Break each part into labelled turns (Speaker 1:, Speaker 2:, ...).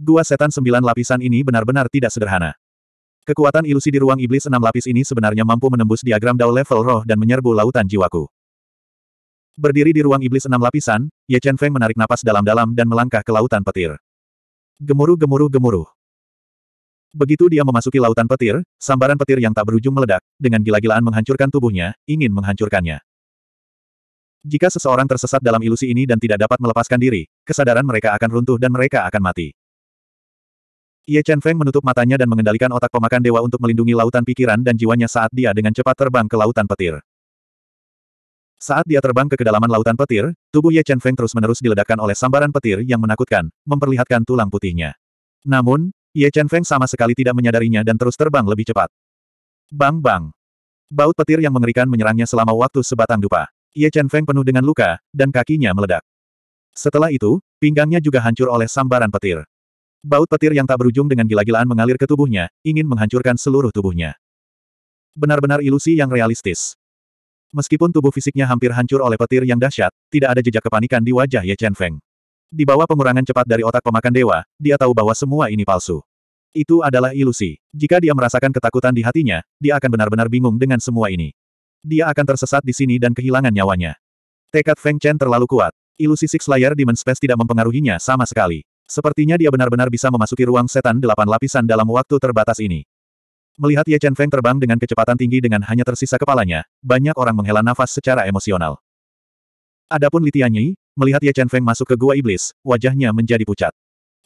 Speaker 1: Dua setan sembilan lapisan ini benar-benar tidak sederhana. Kekuatan ilusi di ruang iblis enam lapis ini sebenarnya mampu menembus diagram Dao level roh dan menyerbu lautan jiwaku. Berdiri di ruang iblis enam lapisan, Ye Chen Feng menarik napas dalam-dalam dan melangkah ke lautan petir. Gemuruh gemuruh gemuruh. Begitu dia memasuki lautan petir, sambaran petir yang tak berujung meledak, dengan gila-gilaan menghancurkan tubuhnya, ingin menghancurkannya. Jika seseorang tersesat dalam ilusi ini dan tidak dapat melepaskan diri, kesadaran mereka akan runtuh dan mereka akan mati. Ye Chen Feng menutup matanya dan mengendalikan otak pemakan dewa untuk melindungi lautan pikiran dan jiwanya saat dia dengan cepat terbang ke lautan petir. Saat dia terbang ke kedalaman lautan petir, tubuh Ye Chen Feng terus-menerus diledakkan oleh sambaran petir yang menakutkan, memperlihatkan tulang putihnya. Namun, Ye Chen Feng sama sekali tidak menyadarinya dan terus terbang lebih cepat. Bang bang. Baut petir yang mengerikan menyerangnya selama waktu sebatang dupa. Ye Chen Feng penuh dengan luka, dan kakinya meledak. Setelah itu, pinggangnya juga hancur oleh sambaran petir. Baut petir yang tak berujung dengan gila-gilaan mengalir ke tubuhnya, ingin menghancurkan seluruh tubuhnya. Benar-benar ilusi yang realistis. Meskipun tubuh fisiknya hampir hancur oleh petir yang dahsyat, tidak ada jejak kepanikan di wajah Ye Chen Feng. Di bawah pengurangan cepat dari otak pemakan dewa, dia tahu bahwa semua ini palsu. Itu adalah ilusi. Jika dia merasakan ketakutan di hatinya, dia akan benar-benar bingung dengan semua ini. Dia akan tersesat di sini dan kehilangan nyawanya. Tekad Feng Chen terlalu kuat. Ilusi Six Layer Demon Space tidak mempengaruhinya sama sekali. Sepertinya dia benar-benar bisa memasuki ruang setan delapan lapisan dalam waktu terbatas ini. Melihat Ye Chen Feng terbang dengan kecepatan tinggi dengan hanya tersisa kepalanya, banyak orang menghela nafas secara emosional. Adapun Li Tianyi, melihat Ye Chen Feng masuk ke gua iblis, wajahnya menjadi pucat.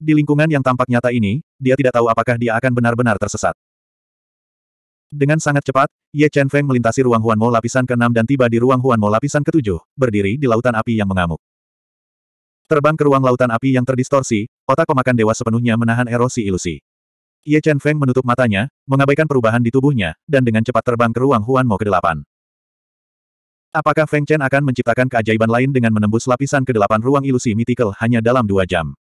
Speaker 1: Di lingkungan yang tampak nyata ini, dia tidak tahu apakah dia akan benar-benar tersesat. Dengan sangat cepat, Ye Chen Feng melintasi ruang Huan Mo lapisan ke-6 dan tiba di ruang Huan Mo lapisan ke-7, berdiri di lautan api yang mengamuk. Terbang ke ruang lautan api yang terdistorsi, otak pemakan dewa sepenuhnya menahan erosi ilusi. Ye Chen Feng menutup matanya, mengabaikan perubahan di tubuhnya, dan dengan cepat terbang ke ruang Huan Mo ke-8. Apakah Feng Chen akan menciptakan keajaiban lain dengan menembus lapisan ke-8 ruang ilusi mitikal hanya dalam dua jam?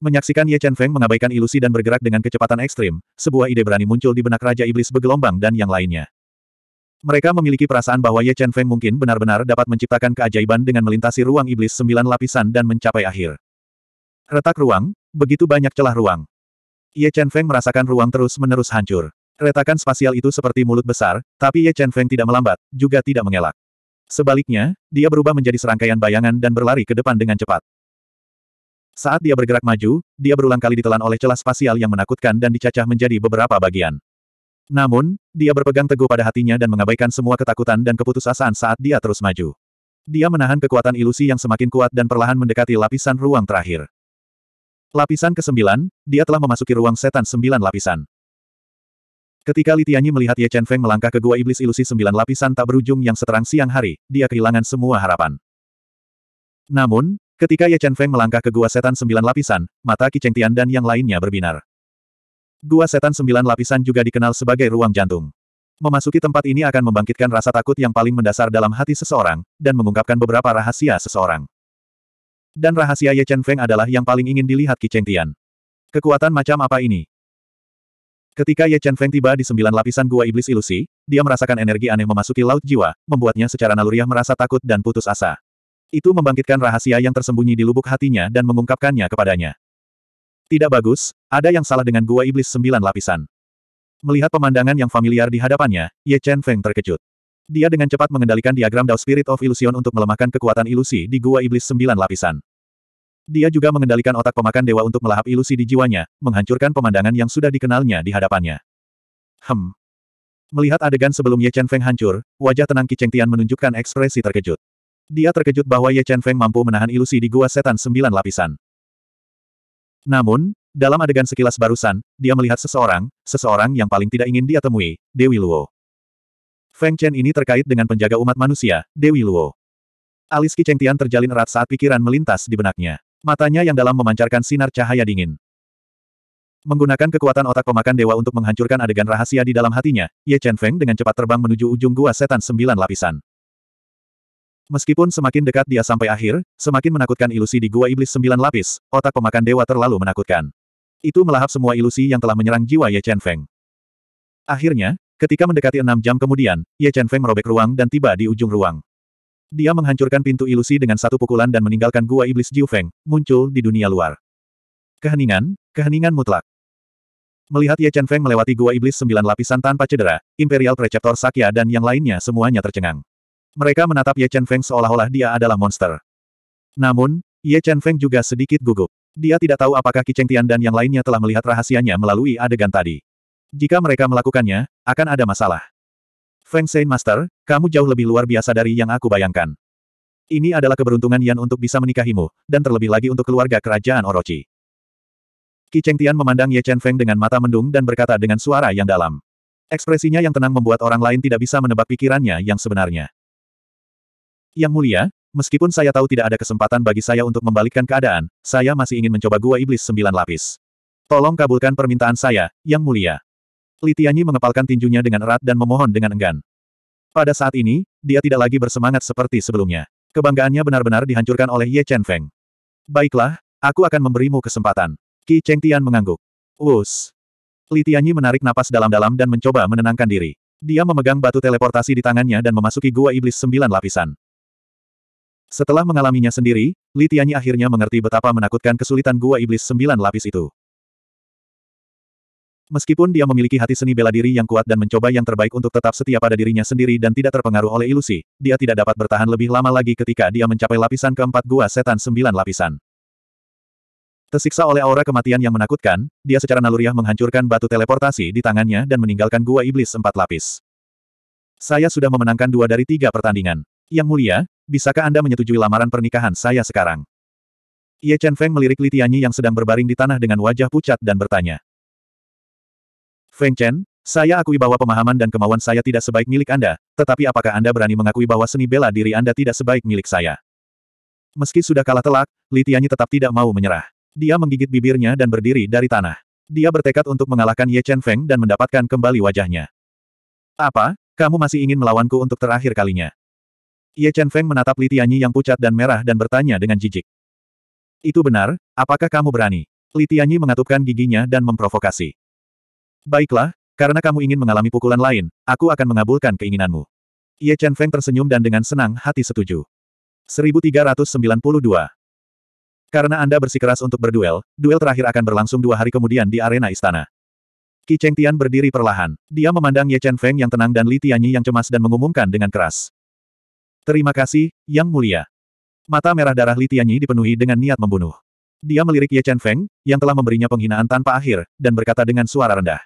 Speaker 1: Menyaksikan Ye Chen Feng mengabaikan ilusi dan bergerak dengan kecepatan ekstrim, sebuah ide berani muncul di benak Raja Iblis bergelombang dan yang lainnya. Mereka memiliki perasaan bahwa Ye Chen Feng mungkin benar-benar dapat menciptakan keajaiban dengan melintasi ruang iblis sembilan lapisan dan mencapai akhir. Retak ruang, begitu banyak celah ruang. Ye Chen Feng merasakan ruang terus-menerus hancur. Retakan spasial itu seperti mulut besar, tapi Ye Chen Feng tidak melambat, juga tidak mengelak. Sebaliknya, dia berubah menjadi serangkaian bayangan dan berlari ke depan dengan cepat. Saat dia bergerak maju, dia berulang kali ditelan oleh celah spasial yang menakutkan dan dicacah menjadi beberapa bagian. Namun, dia berpegang teguh pada hatinya dan mengabaikan semua ketakutan dan keputusasaan saat dia terus maju. Dia menahan kekuatan ilusi yang semakin kuat dan perlahan mendekati lapisan ruang terakhir. Lapisan ke-9, dia telah memasuki ruang setan sembilan lapisan. Ketika Litianyi melihat Ye Chen Feng melangkah ke gua iblis ilusi sembilan lapisan tak berujung yang seterang siang hari, dia kehilangan semua harapan. Namun, ketika Ye Chen Feng melangkah ke gua setan sembilan lapisan, mata Ki Cheng Tian dan yang lainnya berbinar. Gua setan sembilan lapisan juga dikenal sebagai ruang jantung. Memasuki tempat ini akan membangkitkan rasa takut yang paling mendasar dalam hati seseorang, dan mengungkapkan beberapa rahasia seseorang. Dan rahasia Ye Chen Feng adalah yang paling ingin dilihat Ki Cheng Tian. Kekuatan macam apa ini? Ketika Ye Chen Feng tiba di sembilan lapisan gua iblis ilusi, dia merasakan energi aneh memasuki laut jiwa, membuatnya secara naluriah merasa takut dan putus asa. Itu membangkitkan rahasia yang tersembunyi di lubuk hatinya dan mengungkapkannya kepadanya. Tidak bagus, ada yang salah dengan gua iblis sembilan lapisan. Melihat pemandangan yang familiar di hadapannya, Ye Chen Feng terkejut. Dia dengan cepat mengendalikan diagram Dao Spirit of Illusion untuk melemahkan kekuatan ilusi di gua iblis sembilan lapisan. Dia juga mengendalikan otak pemakan dewa untuk melahap ilusi di jiwanya, menghancurkan pemandangan yang sudah dikenalnya di hadapannya. Hem. Melihat adegan sebelum Ye Chen Feng hancur, wajah tenang Qi Cheng Tian menunjukkan ekspresi terkejut. Dia terkejut bahwa Ye Chen Feng mampu menahan ilusi di gua setan sembilan lapisan. Namun, dalam adegan sekilas barusan, dia melihat seseorang, seseorang yang paling tidak ingin dia temui, Dewi Luo. Feng Chen ini terkait dengan penjaga umat manusia, Dewi Luo. Alis Tian terjalin erat saat pikiran melintas di benaknya. Matanya yang dalam memancarkan sinar cahaya dingin. Menggunakan kekuatan otak pemakan dewa untuk menghancurkan adegan rahasia di dalam hatinya, Ye Chen Feng dengan cepat terbang menuju ujung gua setan sembilan lapisan. Meskipun semakin dekat dia sampai akhir, semakin menakutkan ilusi di gua iblis sembilan lapis, otak pemakan dewa terlalu menakutkan. Itu melahap semua ilusi yang telah menyerang jiwa Ye Chen Feng. Akhirnya, ketika mendekati enam jam kemudian, Ye Chen Feng merobek ruang dan tiba di ujung ruang. Dia menghancurkan pintu ilusi dengan satu pukulan dan meninggalkan gua iblis Jiu Feng, muncul di dunia luar. Keheningan, keheningan mutlak. Melihat Ye Chen Feng melewati gua iblis sembilan lapisan tanpa cedera, Imperial Preceptor Sakya dan yang lainnya semuanya tercengang. Mereka menatap Ye Chen Feng seolah-olah dia adalah monster. Namun, Ye Chen Feng juga sedikit gugup. Dia tidak tahu apakah Cheng Tian dan yang lainnya telah melihat rahasianya melalui adegan tadi. Jika mereka melakukannya, akan ada masalah. Feng Sein Master, kamu jauh lebih luar biasa dari yang aku bayangkan. Ini adalah keberuntungan Yan untuk bisa menikahimu, dan terlebih lagi untuk keluarga kerajaan Orochi. Qi Cheng Tian memandang Ye Chen Feng dengan mata mendung dan berkata dengan suara yang dalam. Ekspresinya yang tenang membuat orang lain tidak bisa menebak pikirannya yang sebenarnya. Yang mulia, meskipun saya tahu tidak ada kesempatan bagi saya untuk membalikkan keadaan, saya masih ingin mencoba gua iblis sembilan lapis. Tolong kabulkan permintaan saya, Yang mulia. Litianyi mengepalkan tinjunya dengan erat dan memohon dengan enggan. Pada saat ini, dia tidak lagi bersemangat seperti sebelumnya. Kebanggaannya benar-benar dihancurkan oleh Ye Chen Feng. Baiklah, aku akan memberimu kesempatan. Qi Cheng Tian mengangguk. Wus. Litianyi menarik napas dalam-dalam dan mencoba menenangkan diri. Dia memegang batu teleportasi di tangannya dan memasuki gua iblis sembilan lapisan. Setelah mengalaminya sendiri, Li akhirnya mengerti betapa menakutkan kesulitan gua iblis sembilan lapis itu. Meskipun dia memiliki hati seni bela diri yang kuat dan mencoba yang terbaik untuk tetap setia pada dirinya sendiri dan tidak terpengaruh oleh ilusi, dia tidak dapat bertahan lebih lama lagi ketika dia mencapai lapisan keempat gua setan sembilan lapisan. Tersiksa oleh aura kematian yang menakutkan, dia secara naluriah menghancurkan batu teleportasi di tangannya dan meninggalkan gua iblis empat lapis. Saya sudah memenangkan dua dari tiga pertandingan. Yang mulia, bisakah Anda menyetujui lamaran pernikahan saya sekarang? Ye Chen Feng melirik Li Tianyi yang sedang berbaring di tanah dengan wajah pucat dan bertanya. Feng Chen, saya akui bahwa pemahaman dan kemauan saya tidak sebaik milik Anda, tetapi apakah Anda berani mengakui bahwa seni bela diri Anda tidak sebaik milik saya? Meski sudah kalah telak, Li Tianyi tetap tidak mau menyerah. Dia menggigit bibirnya dan berdiri dari tanah. Dia bertekad untuk mengalahkan Ye Chen Feng dan mendapatkan kembali wajahnya. Apa? Kamu masih ingin melawanku untuk terakhir kalinya? Ye Chen Feng menatap Li Tianyi yang pucat dan merah dan bertanya dengan jijik. Itu benar, apakah kamu berani? Li Tianyi mengatupkan giginya dan memprovokasi. Baiklah, karena kamu ingin mengalami pukulan lain, aku akan mengabulkan keinginanmu. Ye Chen Feng tersenyum dan dengan senang hati setuju. 1392 Karena Anda bersikeras untuk berduel, duel terakhir akan berlangsung dua hari kemudian di arena istana. Qi Cheng Tian berdiri perlahan. Dia memandang Ye Chen Feng yang tenang dan Li Tianyi yang cemas dan mengumumkan dengan keras. Terima kasih, Yang Mulia. Mata merah darah Li Tianyi dipenuhi dengan niat membunuh. Dia melirik Ye Chen Feng, yang telah memberinya penghinaan tanpa akhir, dan berkata dengan suara rendah.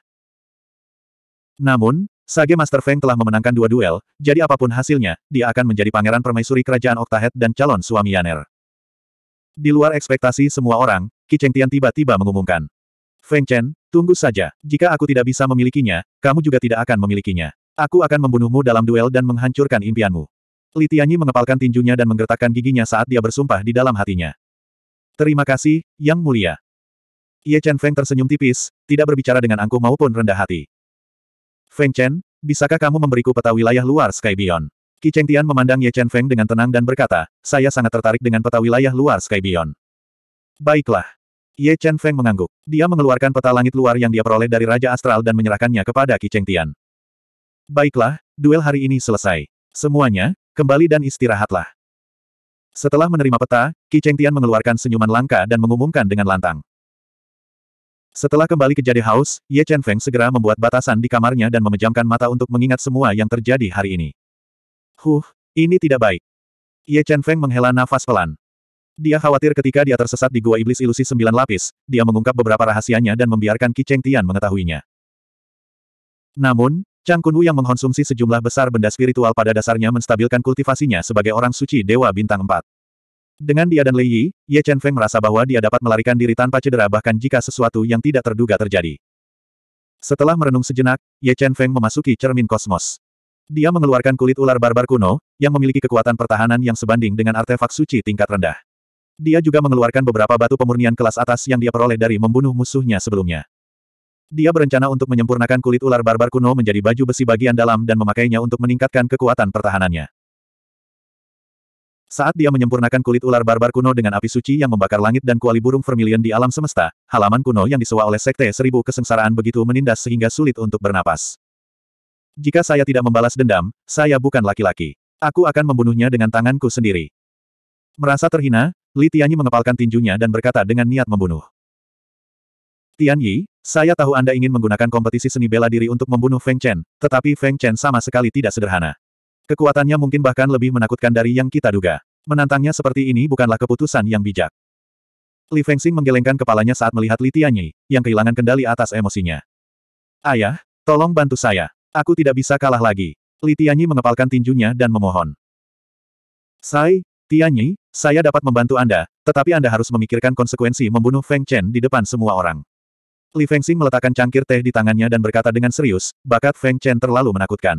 Speaker 1: Namun, Sage Master Feng telah memenangkan dua duel, jadi apapun hasilnya, dia akan menjadi pangeran permaisuri kerajaan Oktahet dan calon suami Yaner. Di luar ekspektasi semua orang, Qi Cheng Tian tiba-tiba mengumumkan. Feng Chen, tunggu saja, jika aku tidak bisa memilikinya, kamu juga tidak akan memilikinya. Aku akan membunuhmu dalam duel dan menghancurkan impianmu. Li Tianyi mengepalkan tinjunya dan menggertakkan giginya saat dia bersumpah di dalam hatinya. Terima kasih, Yang Mulia. Ye Chen Feng tersenyum tipis, tidak berbicara dengan angkuh maupun rendah hati. Feng Chen, bisakah kamu memberiku peta wilayah luar Sky Beyond? Qi Cheng Tian memandang Ye Chen Feng dengan tenang dan berkata, saya sangat tertarik dengan peta wilayah luar Sky Beyond. Baiklah. Ye Chen Feng mengangguk. Dia mengeluarkan peta langit luar yang dia peroleh dari Raja Astral dan menyerahkannya kepada Qi Cheng Tian. Baiklah, duel hari ini selesai. Semuanya, Kembali dan istirahatlah. Setelah menerima peta, Qi Tian mengeluarkan senyuman langka dan mengumumkan dengan lantang. Setelah kembali ke Jade House, Ye Chen Feng segera membuat batasan di kamarnya dan memejamkan mata untuk mengingat semua yang terjadi hari ini. Huh, ini tidak baik. Ye Chen Feng menghela nafas pelan. Dia khawatir ketika dia tersesat di gua iblis ilusi sembilan lapis, dia mengungkap beberapa rahasianya dan membiarkan Qi Cheng Tian mengetahuinya. Namun, Chang Kunwu yang mengkonsumsi sejumlah besar benda spiritual pada dasarnya menstabilkan kultivasinya sebagai orang suci Dewa Bintang 4. Dengan dia dan Lei Yi, Ye Chen Feng merasa bahwa dia dapat melarikan diri tanpa cedera bahkan jika sesuatu yang tidak terduga terjadi. Setelah merenung sejenak, Ye Chen Feng memasuki cermin kosmos. Dia mengeluarkan kulit ular barbar kuno, yang memiliki kekuatan pertahanan yang sebanding dengan artefak suci tingkat rendah. Dia juga mengeluarkan beberapa batu pemurnian kelas atas yang dia peroleh dari membunuh musuhnya sebelumnya. Dia berencana untuk menyempurnakan kulit ular barbar kuno menjadi baju besi bagian dalam dan memakainya untuk meningkatkan kekuatan pertahanannya. Saat dia menyempurnakan kulit ular barbar kuno dengan api suci yang membakar langit dan kuali burung vermilion di alam semesta, halaman kuno yang disewa oleh Sekte Seribu Kesengsaraan begitu menindas sehingga sulit untuk bernapas. Jika saya tidak membalas dendam, saya bukan laki-laki. Aku akan membunuhnya dengan tanganku sendiri. Merasa terhina, Li Tianyi mengepalkan tinjunya dan berkata dengan niat membunuh. Tian Yi, saya tahu Anda ingin menggunakan kompetisi seni bela diri untuk membunuh Feng Chen, tetapi Feng Chen sama sekali tidak sederhana. Kekuatannya mungkin bahkan lebih menakutkan dari yang kita duga. Menantangnya seperti ini bukanlah keputusan yang bijak. Li Fengxing menggelengkan kepalanya saat melihat Li Tianyi, yang kehilangan kendali atas emosinya. Ayah, tolong bantu saya. Aku tidak bisa kalah lagi. Li Tianyi mengepalkan tinjunya dan memohon. Sai, Tianyi, saya dapat membantu Anda, tetapi Anda harus memikirkan konsekuensi membunuh Feng Chen di depan semua orang. Li Fengxing meletakkan cangkir teh di tangannya dan berkata dengan serius, bakat Feng Chen terlalu menakutkan.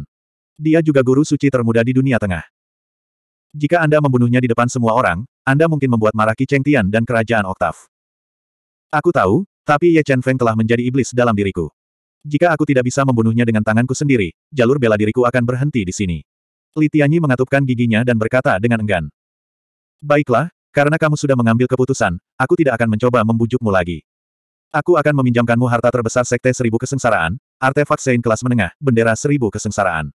Speaker 1: Dia juga guru suci termuda di dunia tengah. Jika Anda membunuhnya di depan semua orang, Anda mungkin membuat marah Qi Cheng Tian dan kerajaan Oktav. Aku tahu, tapi Ye Chen Feng telah menjadi iblis dalam diriku. Jika aku tidak bisa membunuhnya dengan tanganku sendiri, jalur bela diriku akan berhenti di sini. Li Tianyi mengatupkan giginya dan berkata dengan enggan. Baiklah, karena kamu sudah mengambil keputusan, aku tidak akan mencoba membujukmu lagi. Aku akan meminjamkanmu harta terbesar Sekte Seribu Kesengsaraan, artefak Sein kelas menengah, bendera Seribu Kesengsaraan.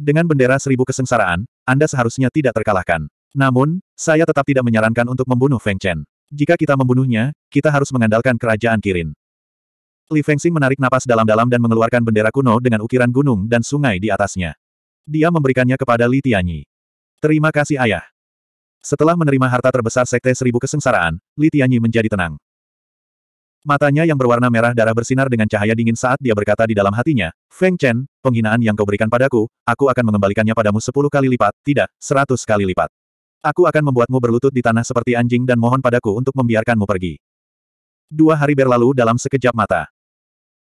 Speaker 1: Dengan bendera Seribu Kesengsaraan, Anda seharusnya tidak terkalahkan. Namun, saya tetap tidak menyarankan untuk membunuh Feng Chen. Jika kita membunuhnya, kita harus mengandalkan kerajaan Kirin. Li Fengxing menarik napas dalam-dalam dan mengeluarkan bendera kuno dengan ukiran gunung dan sungai di atasnya. Dia memberikannya kepada Li Tianyi. Terima kasih ayah. Setelah menerima harta terbesar Sekte Seribu Kesengsaraan, Li Tianyi menjadi tenang. Matanya yang berwarna merah darah bersinar dengan cahaya dingin saat dia berkata di dalam hatinya, Feng Chen, penghinaan yang kau berikan padaku, aku akan mengembalikannya padamu sepuluh kali lipat, tidak, seratus kali lipat. Aku akan membuatmu berlutut di tanah seperti anjing dan mohon padaku untuk membiarkanmu pergi. Dua hari berlalu dalam sekejap mata.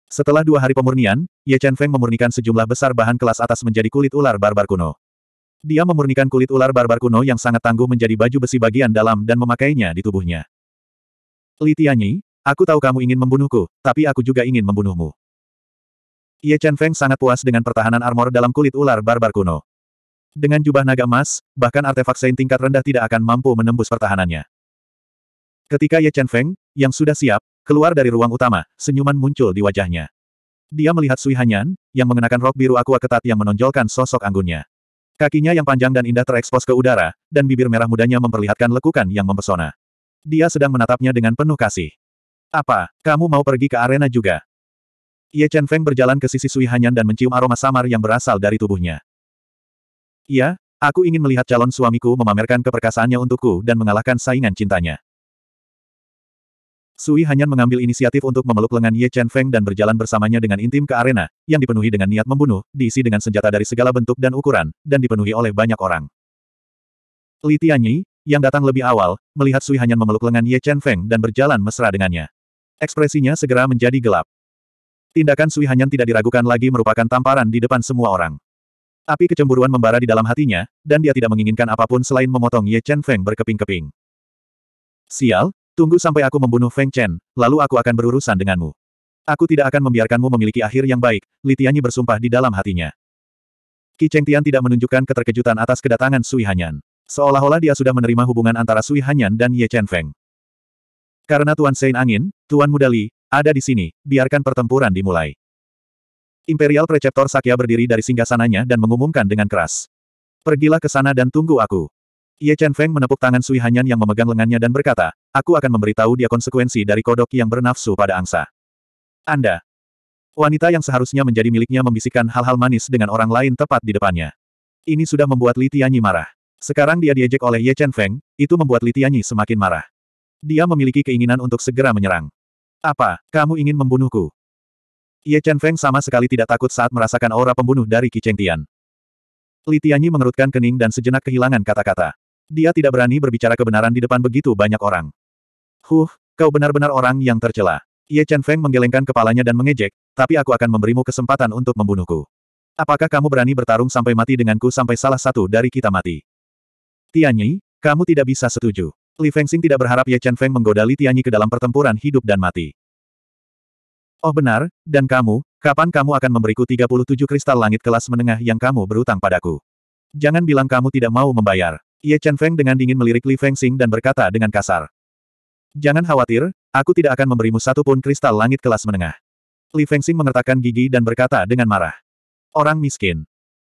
Speaker 1: Setelah dua hari pemurnian, Ye Chen Feng memurnikan sejumlah besar bahan kelas atas menjadi kulit ular barbar kuno. Dia memurnikan kulit ular barbar kuno yang sangat tangguh menjadi baju besi bagian dalam dan memakainya di tubuhnya. Li Tianyi, Aku tahu kamu ingin membunuhku, tapi aku juga ingin membunuhmu. Ye Chen Feng sangat puas dengan pertahanan armor dalam kulit ular barbar kuno. Dengan jubah naga emas, bahkan artefak Saint tingkat rendah tidak akan mampu menembus pertahanannya. Ketika Ye Chen Feng, yang sudah siap, keluar dari ruang utama, senyuman muncul di wajahnya. Dia melihat Sui Hanyan, yang mengenakan rok biru aqua ketat yang menonjolkan sosok anggunnya. Kakinya yang panjang dan indah terekspos ke udara, dan bibir merah mudanya memperlihatkan lekukan yang mempesona. Dia sedang menatapnya dengan penuh kasih. Apa, kamu mau pergi ke arena juga? Ye Chen Feng berjalan ke sisi Sui Hanyan dan mencium aroma samar yang berasal dari tubuhnya. Ya, aku ingin melihat calon suamiku memamerkan keperkasaannya untukku dan mengalahkan saingan cintanya. Sui Hanyan mengambil inisiatif untuk memeluk lengan Ye Chen Feng dan berjalan bersamanya dengan intim ke arena, yang dipenuhi dengan niat membunuh, diisi dengan senjata dari segala bentuk dan ukuran, dan dipenuhi oleh banyak orang. Li Tianyi, yang datang lebih awal, melihat Sui Hanyan memeluk lengan Ye Chen Feng dan berjalan mesra dengannya. Ekspresinya segera menjadi gelap. Tindakan Sui Hanyan tidak diragukan lagi merupakan tamparan di depan semua orang. Api kecemburuan membara di dalam hatinya, dan dia tidak menginginkan apapun selain memotong Ye Chen Feng berkeping-keping. Sial, tunggu sampai aku membunuh Feng Chen, lalu aku akan berurusan denganmu. Aku tidak akan membiarkanmu memiliki akhir yang baik, Litianyi bersumpah di dalam hatinya. Qi Cheng Tian tidak menunjukkan keterkejutan atas kedatangan Sui Hanyan. Seolah-olah dia sudah menerima hubungan antara Sui Hanyan dan Ye Chen Feng. Karena Tuan Sein Angin, Tuan Mudali ada di sini, biarkan pertempuran dimulai. Imperial Preceptor Sakya berdiri dari singgasananya dan mengumumkan dengan keras. Pergilah ke sana dan tunggu aku. Ye Chen Feng menepuk tangan Sui Hanyan yang memegang lengannya dan berkata, aku akan memberitahu dia konsekuensi dari kodok yang bernafsu pada angsa. Anda. Wanita yang seharusnya menjadi miliknya membisikkan hal-hal manis dengan orang lain tepat di depannya. Ini sudah membuat Li Tianyi marah. Sekarang dia diejek oleh Ye Chen Feng, itu membuat Li Tianyi semakin marah. Dia memiliki keinginan untuk segera menyerang. Apa, kamu ingin membunuhku? Ye Chen Feng sama sekali tidak takut saat merasakan aura pembunuh dari Qi Cheng Tian. Li Tianyi mengerutkan kening dan sejenak kehilangan kata-kata. Dia tidak berani berbicara kebenaran di depan begitu banyak orang. Huh, kau benar-benar orang yang tercela. Ye Chen Feng menggelengkan kepalanya dan mengejek, tapi aku akan memberimu kesempatan untuk membunuhku. Apakah kamu berani bertarung sampai mati denganku sampai salah satu dari kita mati? Tianyi, kamu tidak bisa setuju. Li Fengxing tidak berharap Ye Chen Feng menggoda Li Tianyi ke dalam pertempuran hidup dan mati. Oh benar, dan kamu, kapan kamu akan memberiku 37 kristal langit kelas menengah yang kamu berutang padaku? Jangan bilang kamu tidak mau membayar. Ye Chen Feng dengan dingin melirik Li Fengxing dan berkata dengan kasar. Jangan khawatir, aku tidak akan memberimu satu pun kristal langit kelas menengah. Li Fengxing mengertakkan gigi dan berkata dengan marah. Orang miskin.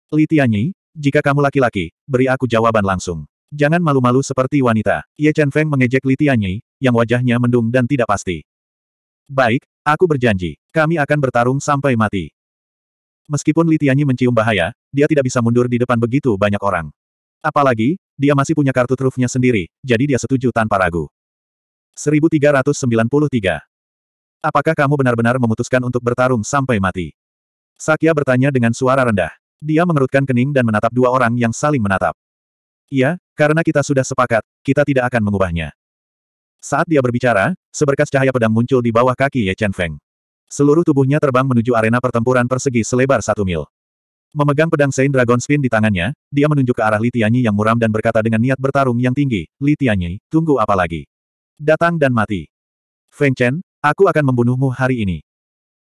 Speaker 1: Li Tianyi, jika kamu laki-laki, beri aku jawaban langsung. Jangan malu-malu seperti wanita. Ye Chen Feng mengejek Li Tianyi, yang wajahnya mendung dan tidak pasti. Baik, aku berjanji. Kami akan bertarung sampai mati. Meskipun Li Tianyi mencium bahaya, dia tidak bisa mundur di depan begitu banyak orang. Apalagi, dia masih punya kartu trufnya sendiri, jadi dia setuju tanpa ragu. 1393. Apakah kamu benar-benar memutuskan untuk bertarung sampai mati? Sakya bertanya dengan suara rendah. Dia mengerutkan kening dan menatap dua orang yang saling menatap. Iya, karena kita sudah sepakat, kita tidak akan mengubahnya. Saat dia berbicara, seberkas cahaya pedang muncul di bawah kaki Ye Chen Feng. Seluruh tubuhnya terbang menuju arena pertempuran persegi selebar satu mil. Memegang pedang Saint Dragon Spin di tangannya, dia menunjuk ke arah Li Tianyi yang muram dan berkata dengan niat bertarung yang tinggi, Li Tianyi, tunggu apa lagi? Datang dan mati. Feng Chen, aku akan membunuhmu hari ini.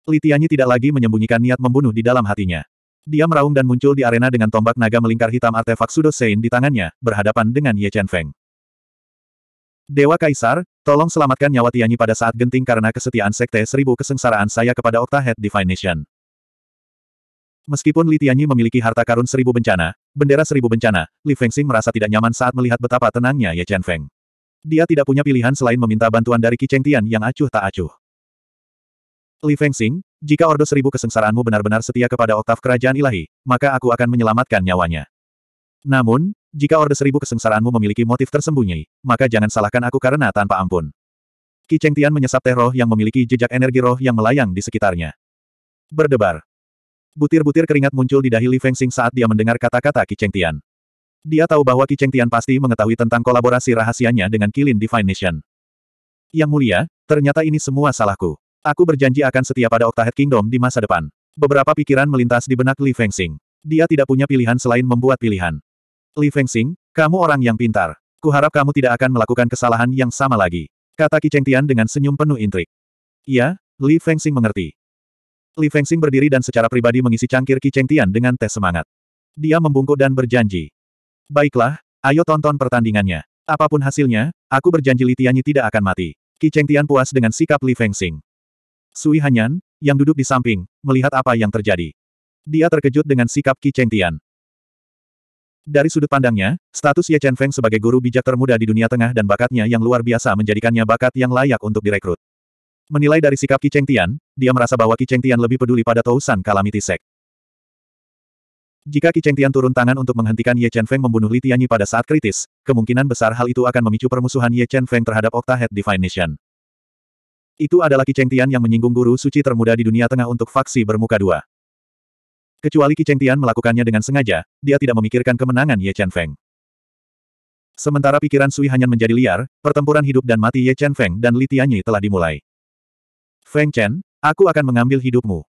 Speaker 1: Li Tianyi tidak lagi menyembunyikan niat membunuh di dalam hatinya. Dia meraung dan muncul di arena dengan tombak naga melingkar hitam artefak Sudo Sein di tangannya, berhadapan dengan Ye Chen Feng. Dewa Kaisar, tolong selamatkan nyawa Tianyi pada saat genting karena kesetiaan Sekte Seribu Kesengsaraan saya kepada Octahead Nation. Meskipun Li Tianyi memiliki harta karun Seribu Bencana, bendera Seribu Bencana, Li Fengxing merasa tidak nyaman saat melihat betapa tenangnya Ye Chen Feng. Dia tidak punya pilihan selain meminta bantuan dari Ki Cheng Tian yang acuh tak acuh. Li Fengxing, jika Ordo Seribu Kesengsaraanmu benar-benar setia kepada oktav kerajaan ilahi, maka aku akan menyelamatkan nyawanya. Namun, jika Orde Seribu Kesengsaraanmu memiliki motif tersembunyi, maka jangan salahkan aku karena tanpa ampun. Ki Cheng Tian menyesap teh roh yang memiliki jejak energi roh yang melayang di sekitarnya. Berdebar. Butir-butir keringat muncul di dahi Li Fengxing saat dia mendengar kata-kata Ki Cheng Tian. Dia tahu bahwa Ki Cheng Tian pasti mengetahui tentang kolaborasi rahasianya dengan Kilin Divine Nation. Yang mulia, ternyata ini semua salahku. Aku berjanji akan setia pada Octahead Kingdom di masa depan. Beberapa pikiran melintas di benak Li Fengxing. Dia tidak punya pilihan selain membuat pilihan. Li Fengxing, kamu orang yang pintar. Kuharap kamu tidak akan melakukan kesalahan yang sama lagi. Kata Ki Cheng Tian dengan senyum penuh intrik. Iya, Li Fengxing mengerti. Li Fengxing berdiri dan secara pribadi mengisi cangkir Ki Cheng Tian dengan teh semangat. Dia membungkuk dan berjanji. Baiklah, ayo tonton pertandingannya. Apapun hasilnya, aku berjanji Li Tianyi tidak akan mati. Ki Cheng Tian puas dengan sikap Li Fengxing. Sui Hanyan, yang duduk di samping, melihat apa yang terjadi. Dia terkejut dengan sikap Qi Cheng Tian. Dari sudut pandangnya, status Ye Chen Feng sebagai guru bijak termuda di dunia tengah dan bakatnya yang luar biasa menjadikannya bakat yang layak untuk direkrut. Menilai dari sikap Qi Cheng Tian, dia merasa bahwa Qi Cheng Tian lebih peduli pada Tousan Calamity Sect. Jika Qi Cheng Tian turun tangan untuk menghentikan Ye Chen Feng membunuh Li Tianyi pada saat kritis, kemungkinan besar hal itu akan memicu permusuhan Ye Chen Feng terhadap Octahead Divine Nation. Itu adalah Kiceng Tian yang menyinggung guru suci termuda di dunia tengah untuk faksi bermuka dua. Kecuali Kiceng Tian melakukannya dengan sengaja, dia tidak memikirkan kemenangan Ye Chen Feng. Sementara pikiran Sui Hanyan menjadi liar, pertempuran hidup dan mati Ye Chen Feng dan Li Tianyi telah dimulai. Feng Chen, aku akan mengambil hidupmu.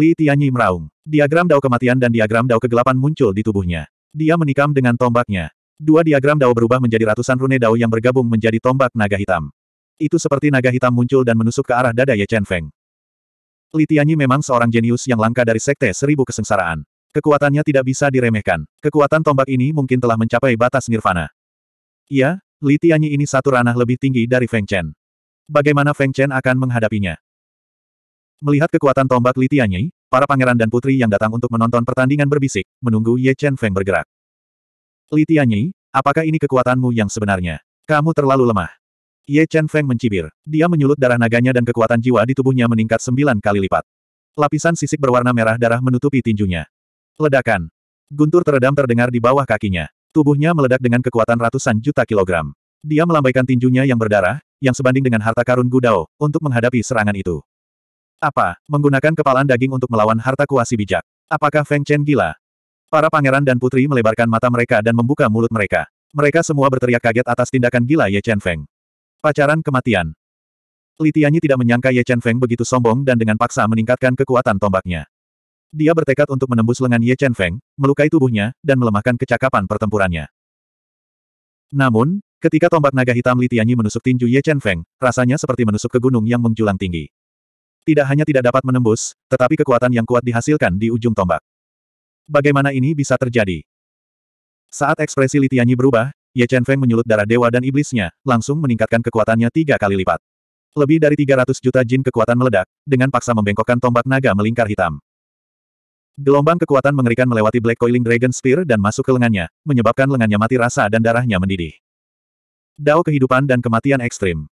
Speaker 1: Li Tianyi meraung. Diagram dao kematian dan diagram dao kegelapan muncul di tubuhnya. Dia menikam dengan tombaknya. Dua diagram dao berubah menjadi ratusan rune dao yang bergabung menjadi tombak naga hitam. Itu seperti naga hitam muncul dan menusuk ke arah dada Ye Chen Feng. Li Tianyi memang seorang jenius yang langka dari Sekte Seribu Kesengsaraan. Kekuatannya tidak bisa diremehkan. Kekuatan tombak ini mungkin telah mencapai batas nirvana. Iya, Li Tianyi ini satu ranah lebih tinggi dari Feng Chen. Bagaimana Feng Chen akan menghadapinya? Melihat kekuatan tombak Li Tianyi, para pangeran dan putri yang datang untuk menonton pertandingan berbisik, menunggu Ye Chen Feng bergerak. Li Tianyi, apakah ini kekuatanmu yang sebenarnya? Kamu terlalu lemah. Ye Chen Feng mencibir. Dia menyulut darah naganya dan kekuatan jiwa di tubuhnya meningkat sembilan kali lipat. Lapisan sisik berwarna merah darah menutupi tinjunya. Ledakan. Guntur teredam terdengar di bawah kakinya. Tubuhnya meledak dengan kekuatan ratusan juta kilogram. Dia melambaikan tinjunya yang berdarah, yang sebanding dengan harta karun Gudao, untuk menghadapi serangan itu. Apa? Menggunakan kepalan daging untuk melawan harta kuasi bijak. Apakah Feng Chen gila? Para pangeran dan putri melebarkan mata mereka dan membuka mulut mereka. Mereka semua berteriak kaget atas tindakan gila Ye Chen Feng. Pacaran kematian. Li Tianyi tidak menyangka Ye Chen Feng begitu sombong dan dengan paksa meningkatkan kekuatan tombaknya. Dia bertekad untuk menembus lengan Ye Chen Feng, melukai tubuhnya, dan melemahkan kecakapan pertempurannya. Namun, ketika tombak naga hitam Li Tianyi menusuk tinju Ye Chen Feng, rasanya seperti menusuk ke gunung yang menjulang tinggi. Tidak hanya tidak dapat menembus, tetapi kekuatan yang kuat dihasilkan di ujung tombak. Bagaimana ini bisa terjadi? Saat ekspresi Li Tianyi berubah, Ye Chen Feng menyulut darah dewa dan iblisnya, langsung meningkatkan kekuatannya tiga kali lipat. Lebih dari 300 juta jin kekuatan meledak, dengan paksa membengkokkan tombak naga melingkar hitam. Gelombang kekuatan mengerikan melewati Black Coiling Dragon Spear dan masuk ke lengannya, menyebabkan lengannya mati rasa dan darahnya mendidih. Dao kehidupan dan kematian ekstrim.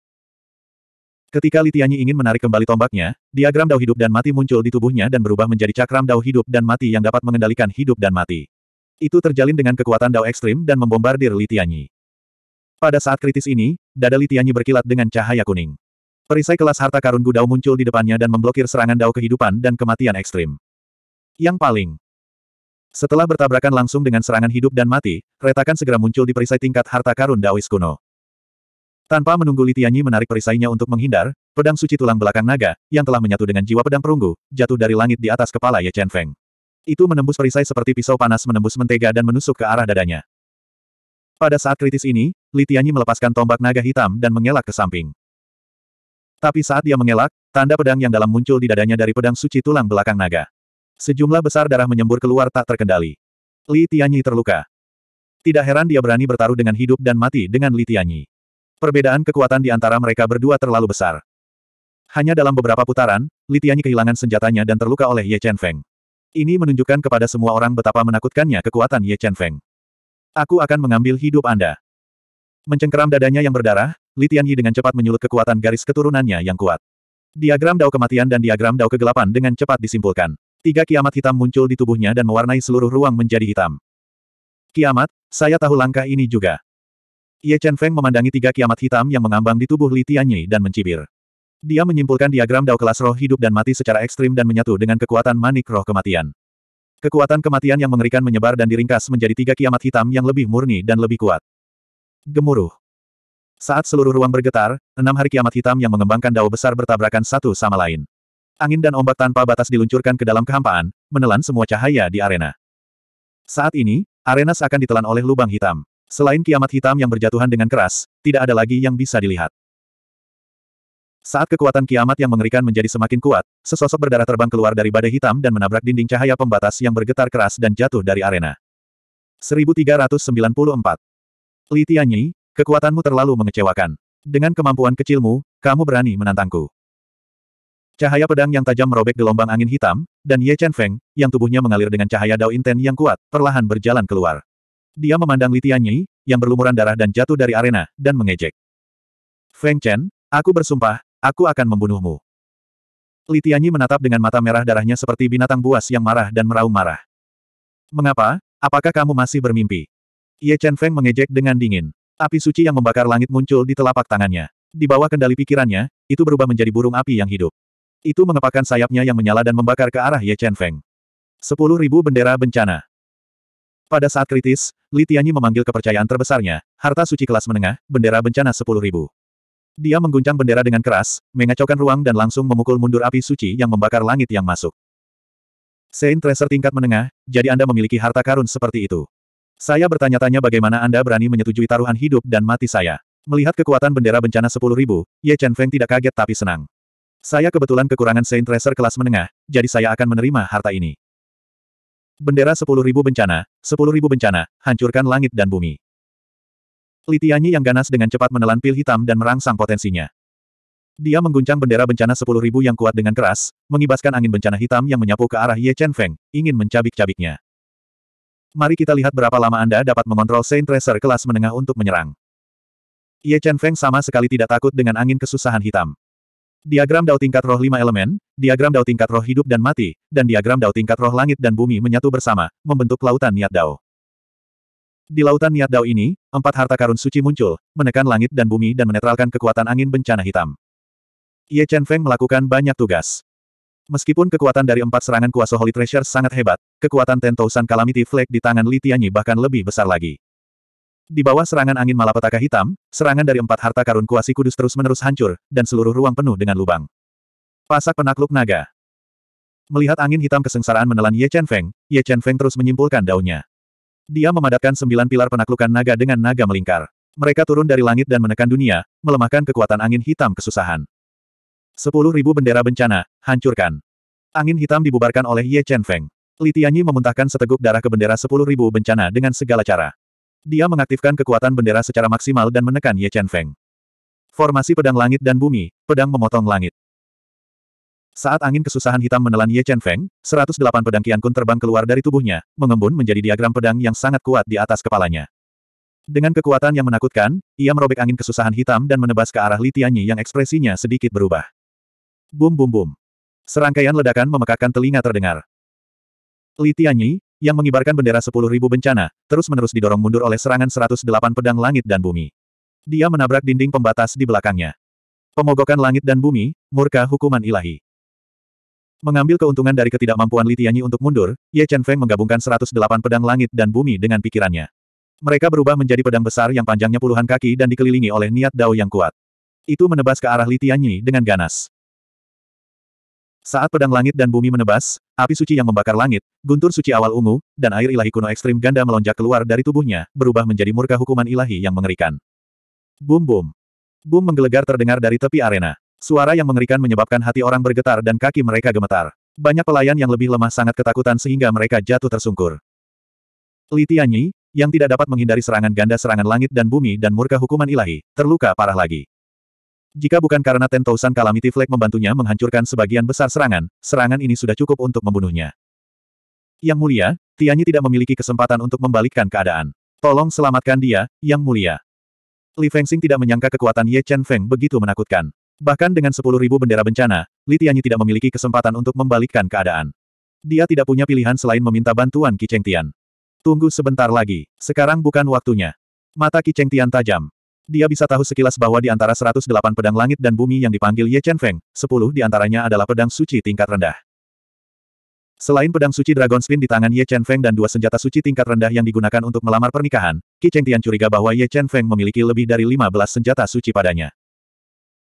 Speaker 1: Ketika Litianyi ingin menarik kembali tombaknya, diagram Dao hidup dan mati muncul di tubuhnya dan berubah menjadi cakram Dao hidup dan mati yang dapat mengendalikan hidup dan mati. Itu terjalin dengan kekuatan Dao ekstrim dan membombardir Tianyi. Pada saat kritis ini, dada Li Tianyi berkilat dengan cahaya kuning. Perisai kelas harta karun Gu Dao muncul di depannya dan memblokir serangan Dao kehidupan dan kematian ekstrim. Yang paling setelah bertabrakan langsung dengan serangan hidup dan mati, retakan segera muncul di perisai tingkat harta karun Daois kuno. Tanpa menunggu Li Tianyi menarik perisainya untuk menghindar, pedang suci tulang belakang naga, yang telah menyatu dengan jiwa pedang perunggu, jatuh dari langit di atas kepala Ye Chen Feng. Itu menembus perisai seperti pisau panas menembus mentega dan menusuk ke arah dadanya. Pada saat kritis ini, Li melepaskan tombak naga hitam dan mengelak ke samping. Tapi saat dia mengelak, tanda pedang yang dalam muncul di dadanya dari pedang suci tulang belakang naga. Sejumlah besar darah menyembur keluar tak terkendali. Li Tianyi terluka. Tidak heran dia berani bertaruh dengan hidup dan mati dengan Li Tianyi. Perbedaan kekuatan di antara mereka berdua terlalu besar. Hanya dalam beberapa putaran, Li Tianyi kehilangan senjatanya dan terluka oleh Ye Chen Feng. Ini menunjukkan kepada semua orang betapa menakutkannya kekuatan Ye Chen Feng. Aku akan mengambil hidup Anda. Mencengkeram dadanya yang berdarah, Li Tianyi dengan cepat menyulut kekuatan garis keturunannya yang kuat. Diagram dao kematian dan diagram dao kegelapan dengan cepat disimpulkan. Tiga kiamat hitam muncul di tubuhnya dan mewarnai seluruh ruang menjadi hitam. Kiamat, saya tahu langkah ini juga. Ye Chen Feng memandangi tiga kiamat hitam yang mengambang di tubuh Li Tianyi dan mencibir. Dia menyimpulkan diagram Dao kelas roh hidup dan mati secara ekstrim dan menyatu dengan kekuatan manik roh kematian. Kekuatan kematian yang mengerikan menyebar dan diringkas menjadi tiga kiamat hitam yang lebih murni dan lebih kuat. Gemuruh. Saat seluruh ruang bergetar, enam hari kiamat hitam yang mengembangkan dao besar bertabrakan satu sama lain. Angin dan ombak tanpa batas diluncurkan ke dalam kehampaan, menelan semua cahaya di arena. Saat ini, arena seakan ditelan oleh lubang hitam. Selain kiamat hitam yang berjatuhan dengan keras, tidak ada lagi yang bisa dilihat. Saat kekuatan kiamat yang mengerikan menjadi semakin kuat, sesosok berdarah terbang keluar dari badai hitam dan menabrak dinding cahaya pembatas yang bergetar keras dan jatuh dari arena. 1394. Li Tianyi, kekuatanmu terlalu mengecewakan. Dengan kemampuan kecilmu, kamu berani menantangku. Cahaya pedang yang tajam merobek gelombang angin hitam, dan Ye Chen Feng, yang tubuhnya mengalir dengan cahaya Dao Inten yang kuat, perlahan berjalan keluar. Dia memandang Li Tianyi, yang berlumuran darah dan jatuh dari arena, dan mengejek. Feng Chen, aku bersumpah, Aku akan membunuhmu. Li Tianyi menatap dengan mata merah darahnya seperti binatang buas yang marah dan meraung marah. Mengapa? Apakah kamu masih bermimpi? Ye Chen Feng mengejek dengan dingin. Api suci yang membakar langit muncul di telapak tangannya. Di bawah kendali pikirannya, itu berubah menjadi burung api yang hidup. Itu mengepakkan sayapnya yang menyala dan membakar ke arah Ye Chen Feng. Sepuluh ribu bendera bencana. Pada saat kritis, Li Tianyi memanggil kepercayaan terbesarnya, harta suci kelas menengah, bendera bencana sepuluh ribu. Dia mengguncang bendera dengan keras, mengacaukan ruang dan langsung memukul mundur api suci yang membakar langit yang masuk. Saint Tracer tingkat menengah, jadi Anda memiliki harta karun seperti itu. Saya bertanya-tanya bagaimana Anda berani menyetujui taruhan hidup dan mati saya. Melihat kekuatan bendera bencana 10.000, Ye Chen Feng tidak kaget tapi senang. Saya kebetulan kekurangan Saint Tracer kelas menengah, jadi saya akan menerima harta ini. Bendera 10.000 bencana, 10.000 bencana, hancurkan langit dan bumi. Litiannya yang ganas dengan cepat menelan pil hitam dan merangsang potensinya. Dia mengguncang bendera bencana sepuluh ribu yang kuat dengan keras, mengibaskan angin bencana hitam yang menyapu ke arah Ye Chen Feng, ingin mencabik-cabiknya. Mari kita lihat berapa lama Anda dapat mengontrol Saint Tracer kelas menengah untuk menyerang. Ye Chen Feng sama sekali tidak takut dengan angin kesusahan hitam. Diagram dao tingkat roh lima elemen, diagram dao tingkat roh hidup dan mati, dan diagram dao tingkat roh langit dan bumi menyatu bersama, membentuk lautan niat dao. Di lautan Niat Dao ini, empat harta karun suci muncul, menekan langit dan bumi dan menetralkan kekuatan angin bencana hitam. Ye Chen Feng melakukan banyak tugas. Meskipun kekuatan dari empat serangan kuasa Holy Treasure sangat hebat, kekuatan Tentousan Calamity Flake di tangan Li Tianyi bahkan lebih besar lagi. Di bawah serangan angin malapetaka hitam, serangan dari empat harta karun kuasi kudus terus-menerus hancur, dan seluruh ruang penuh dengan lubang. Pasak penakluk naga. Melihat angin hitam kesengsaraan menelan Ye Chen Feng, Ye Chen Feng terus menyimpulkan daunnya. Dia memadatkan sembilan pilar penaklukan naga dengan naga melingkar. Mereka turun dari langit dan menekan dunia, melemahkan kekuatan angin hitam kesusahan. Sepuluh ribu bendera bencana, hancurkan. Angin hitam dibubarkan oleh Ye Chen Feng. Li Tianyi memuntahkan seteguk darah ke bendera sepuluh ribu bencana dengan segala cara. Dia mengaktifkan kekuatan bendera secara maksimal dan menekan Ye Chen Feng. Formasi pedang langit dan bumi, pedang memotong langit. Saat angin kesusahan hitam menelan Ye Chen Feng, 108 pedang kun terbang keluar dari tubuhnya, mengembun menjadi diagram pedang yang sangat kuat di atas kepalanya. Dengan kekuatan yang menakutkan, ia merobek angin kesusahan hitam dan menebas ke arah Li Tianyi yang ekspresinya sedikit berubah. Bum bum bum. Serangkaian ledakan memekakkan telinga terdengar. Li Tianyi, yang mengibarkan bendera 10.000 bencana, terus-menerus didorong mundur oleh serangan 108 pedang langit dan bumi. Dia menabrak dinding pembatas di belakangnya. Pemogokan langit dan bumi, murka hukuman ilahi. Mengambil keuntungan dari ketidakmampuan Li Tianyi untuk mundur, Ye Chen Feng menggabungkan 108 pedang langit dan bumi dengan pikirannya. Mereka berubah menjadi pedang besar yang panjangnya puluhan kaki dan dikelilingi oleh niat dao yang kuat. Itu menebas ke arah Li Tianyi dengan ganas. Saat pedang langit dan bumi menebas, api suci yang membakar langit, guntur suci awal ungu, dan air ilahi kuno ekstrim ganda melonjak keluar dari tubuhnya, berubah menjadi murka hukuman ilahi yang mengerikan. Bum bum. Bum menggelegar terdengar dari tepi arena. Suara yang mengerikan menyebabkan hati orang bergetar dan kaki mereka gemetar. Banyak pelayan yang lebih lemah sangat ketakutan sehingga mereka jatuh tersungkur. Li Tianyi, yang tidak dapat menghindari serangan ganda serangan langit dan bumi dan murka hukuman ilahi, terluka parah lagi. Jika bukan karena Tentousan Calamity Flake membantunya menghancurkan sebagian besar serangan, serangan ini sudah cukup untuk membunuhnya. Yang mulia, Tianyi tidak memiliki kesempatan untuk membalikkan keadaan. Tolong selamatkan dia, Yang mulia. Li Fengxing tidak menyangka kekuatan Ye Chen Feng begitu menakutkan. Bahkan dengan ribu bendera bencana, Li tidak memiliki kesempatan untuk membalikkan keadaan. Dia tidak punya pilihan selain meminta bantuan Ki Cheng Tian. Tunggu sebentar lagi, sekarang bukan waktunya. Mata Ki Cheng Tian tajam. Dia bisa tahu sekilas bahwa di antara 108 pedang langit dan bumi yang dipanggil Ye Chen Feng, 10 di antaranya adalah pedang suci tingkat rendah. Selain pedang suci Dragon Spin di tangan Ye Chen Feng dan dua senjata suci tingkat rendah yang digunakan untuk melamar pernikahan, Ki Cheng Tian curiga bahwa Ye Chen Feng memiliki lebih dari 15 senjata suci padanya.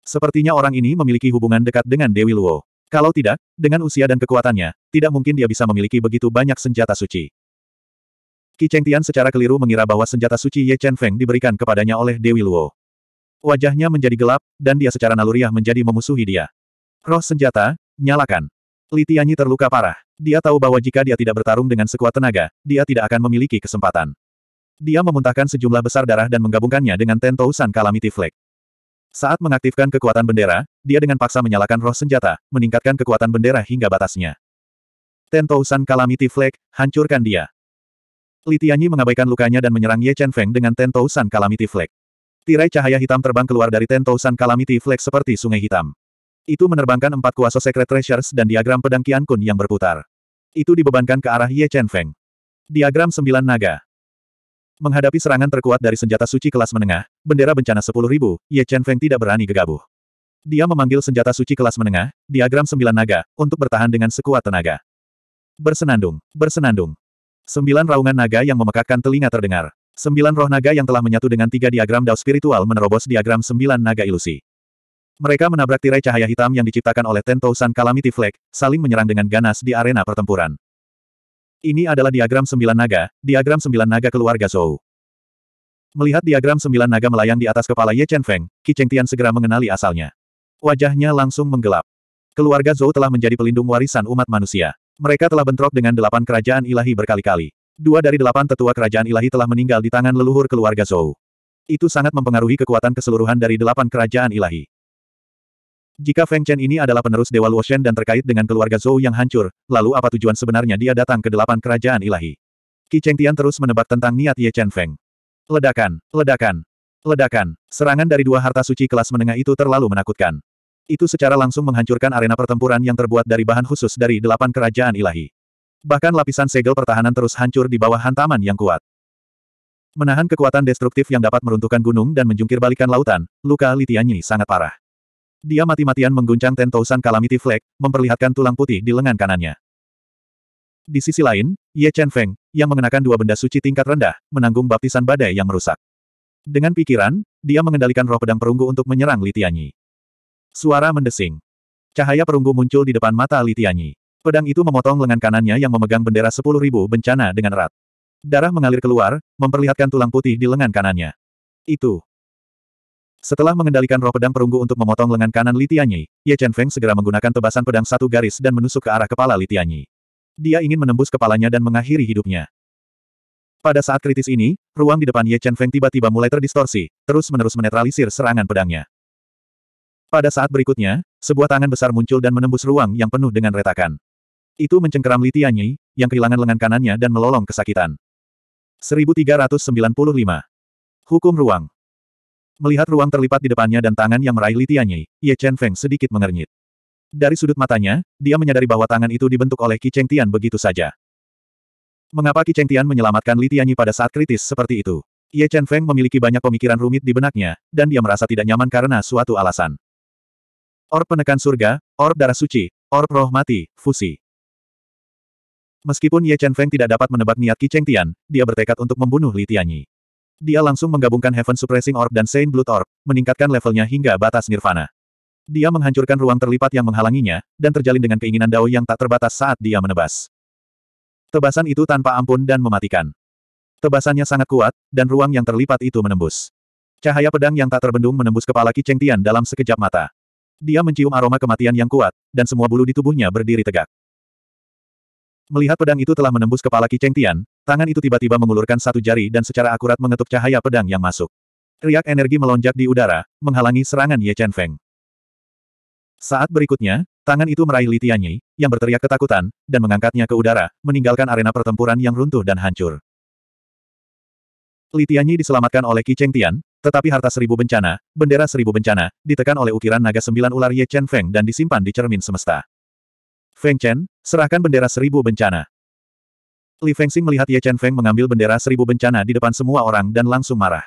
Speaker 1: Sepertinya orang ini memiliki hubungan dekat dengan Dewi Luo. Kalau tidak, dengan usia dan kekuatannya, tidak mungkin dia bisa memiliki begitu banyak senjata suci. Qi Chengtian secara keliru mengira bahwa senjata suci Ye Chen Feng diberikan kepadanya oleh Dewi Luo. Wajahnya menjadi gelap, dan dia secara naluriah menjadi memusuhi dia. Roh senjata, nyalakan. Li Tianyi terluka parah. Dia tahu bahwa jika dia tidak bertarung dengan sekuat tenaga, dia tidak akan memiliki kesempatan. Dia memuntahkan sejumlah besar darah dan menggabungkannya dengan Ten San Calamity Flake. Saat mengaktifkan kekuatan bendera, dia dengan paksa menyalakan roh senjata, meningkatkan kekuatan bendera hingga batasnya. Tentousan Calamity Flag, hancurkan dia. Li Tianyi mengabaikan lukanya dan menyerang Ye Chen Feng dengan Tentousan Calamity Flag. Tirai cahaya hitam terbang keluar dari Tentousan Calamity Flag seperti sungai hitam. Itu menerbangkan empat kuasa Secret Treasures dan diagram pedang Qian Kun yang berputar. Itu dibebankan ke arah Ye Chen Feng. Diagram sembilan naga. Menghadapi serangan terkuat dari senjata suci kelas menengah, bendera bencana 10.000, Ye Chen Feng tidak berani gegabah. Dia memanggil senjata suci kelas menengah, diagram sembilan naga, untuk bertahan dengan sekuat tenaga. Bersenandung, bersenandung. Sembilan raungan naga yang memekakkan telinga terdengar. Sembilan roh naga yang telah menyatu dengan tiga diagram dao spiritual menerobos diagram sembilan naga ilusi. Mereka menabrak tirai cahaya hitam yang diciptakan oleh Tentousan San Calamity Flag, saling menyerang dengan ganas di arena pertempuran. Ini adalah diagram sembilan naga, diagram sembilan naga keluarga Zhou. Melihat diagram sembilan naga melayang di atas kepala Ye Chen Feng, Qi Cheng Tian segera mengenali asalnya. Wajahnya langsung menggelap. Keluarga Zhou telah menjadi pelindung warisan umat manusia. Mereka telah bentrok dengan delapan kerajaan ilahi berkali-kali. Dua dari delapan tetua kerajaan ilahi telah meninggal di tangan leluhur keluarga Zhou. Itu sangat mempengaruhi kekuatan keseluruhan dari delapan kerajaan ilahi. Jika Feng Chen ini adalah penerus Dewa Luoshen dan terkait dengan keluarga Zhou yang hancur, lalu apa tujuan sebenarnya dia datang ke delapan kerajaan ilahi? Qi Tian terus menebak tentang niat Ye Chen Feng. Ledakan, ledakan, ledakan. Serangan dari dua harta suci kelas menengah itu terlalu menakutkan. Itu secara langsung menghancurkan arena pertempuran yang terbuat dari bahan khusus dari delapan kerajaan ilahi. Bahkan lapisan segel pertahanan terus hancur di bawah hantaman yang kuat. Menahan kekuatan destruktif yang dapat meruntuhkan gunung dan menjungkir balikan lautan, luka Li Tianyi sangat parah. Dia mati-matian mengguncang Tentousan Calamity Flag, memperlihatkan tulang putih di lengan kanannya. Di sisi lain, Ye Chen Feng, yang mengenakan dua benda suci tingkat rendah, menanggung baptisan badai yang merusak. Dengan pikiran, dia mengendalikan roh pedang perunggu untuk menyerang Li Tianyi. Suara mendesing. Cahaya perunggu muncul di depan mata Li Tianyi. Pedang itu memotong lengan kanannya yang memegang bendera sepuluh ribu bencana dengan erat. Darah mengalir keluar, memperlihatkan tulang putih di lengan kanannya. Itu, setelah mengendalikan roh pedang perunggu untuk memotong lengan kanan Li Ye Chen Feng segera menggunakan tebasan pedang satu garis dan menusuk ke arah kepala Li Dia ingin menembus kepalanya dan mengakhiri hidupnya. Pada saat kritis ini, ruang di depan Ye Chen Feng tiba-tiba mulai terdistorsi, terus-menerus menetralisir serangan pedangnya. Pada saat berikutnya, sebuah tangan besar muncul dan menembus ruang yang penuh dengan retakan. Itu mencengkeram Li yang kehilangan lengan kanannya dan melolong kesakitan. 1395. Hukum Ruang Melihat ruang terlipat di depannya dan tangan yang meraih Litianyi, Ye Chen Feng sedikit mengernyit. Dari sudut matanya, dia menyadari bahwa tangan itu dibentuk oleh Qi Cheng Tian begitu saja. Mengapa Qi Cheng Tian menyelamatkan Litianyi pada saat kritis seperti itu? Ye Chen Feng memiliki banyak pemikiran rumit di benaknya, dan dia merasa tidak nyaman karena suatu alasan. Orb penekan surga, orb darah suci, orb roh mati, fusi. Meskipun Ye Chen Feng tidak dapat menebak niat Qi Cheng Tian, dia bertekad untuk membunuh Litianyi. Dia langsung menggabungkan Heaven Suppressing Orb dan Saint Blood Orb, meningkatkan levelnya hingga batas nirvana. Dia menghancurkan ruang terlipat yang menghalanginya, dan terjalin dengan keinginan Dao yang tak terbatas saat dia menebas. Tebasan itu tanpa ampun dan mematikan. Tebasannya sangat kuat, dan ruang yang terlipat itu menembus. Cahaya pedang yang tak terbendung menembus kepala Qi Cheng Tian dalam sekejap mata. Dia mencium aroma kematian yang kuat, dan semua bulu di tubuhnya berdiri tegak. Melihat pedang itu telah menembus kepala Ki Cheng Tian, tangan itu tiba-tiba mengulurkan satu jari dan secara akurat mengetuk cahaya pedang yang masuk. Riak energi melonjak di udara, menghalangi serangan Ye Chen Feng. Saat berikutnya, tangan itu meraih Li Tianyi, yang berteriak ketakutan, dan mengangkatnya ke udara, meninggalkan arena pertempuran yang runtuh dan hancur. Li Tianyi diselamatkan oleh Ki Cheng Tian, tetapi harta seribu bencana, bendera seribu bencana, ditekan oleh ukiran naga sembilan ular Ye Chen Feng dan disimpan di cermin semesta. Feng Chen, serahkan bendera seribu bencana. Li Fengxing melihat Ye Chen Feng mengambil bendera seribu bencana di depan semua orang dan langsung marah.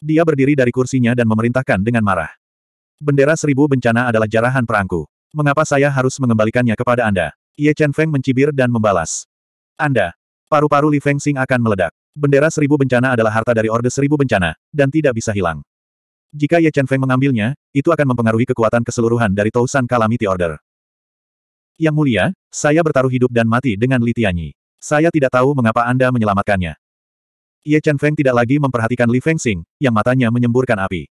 Speaker 1: Dia berdiri dari kursinya dan memerintahkan dengan marah. Bendera seribu bencana adalah jarahan perangku. Mengapa saya harus mengembalikannya kepada Anda? Ye Chen Feng mencibir dan membalas. Anda, paru-paru Li Fengxing akan meledak. Bendera seribu bencana adalah harta dari Orde Seribu Bencana, dan tidak bisa hilang. Jika Ye Chen Feng mengambilnya, itu akan mempengaruhi kekuatan keseluruhan dari Tousan Calamity Order. Yang mulia, saya bertaruh hidup dan mati dengan Li Tianyi. Saya tidak tahu mengapa Anda menyelamatkannya. Ye Chen Feng tidak lagi memperhatikan Li Feng Fengxing, yang matanya menyemburkan api.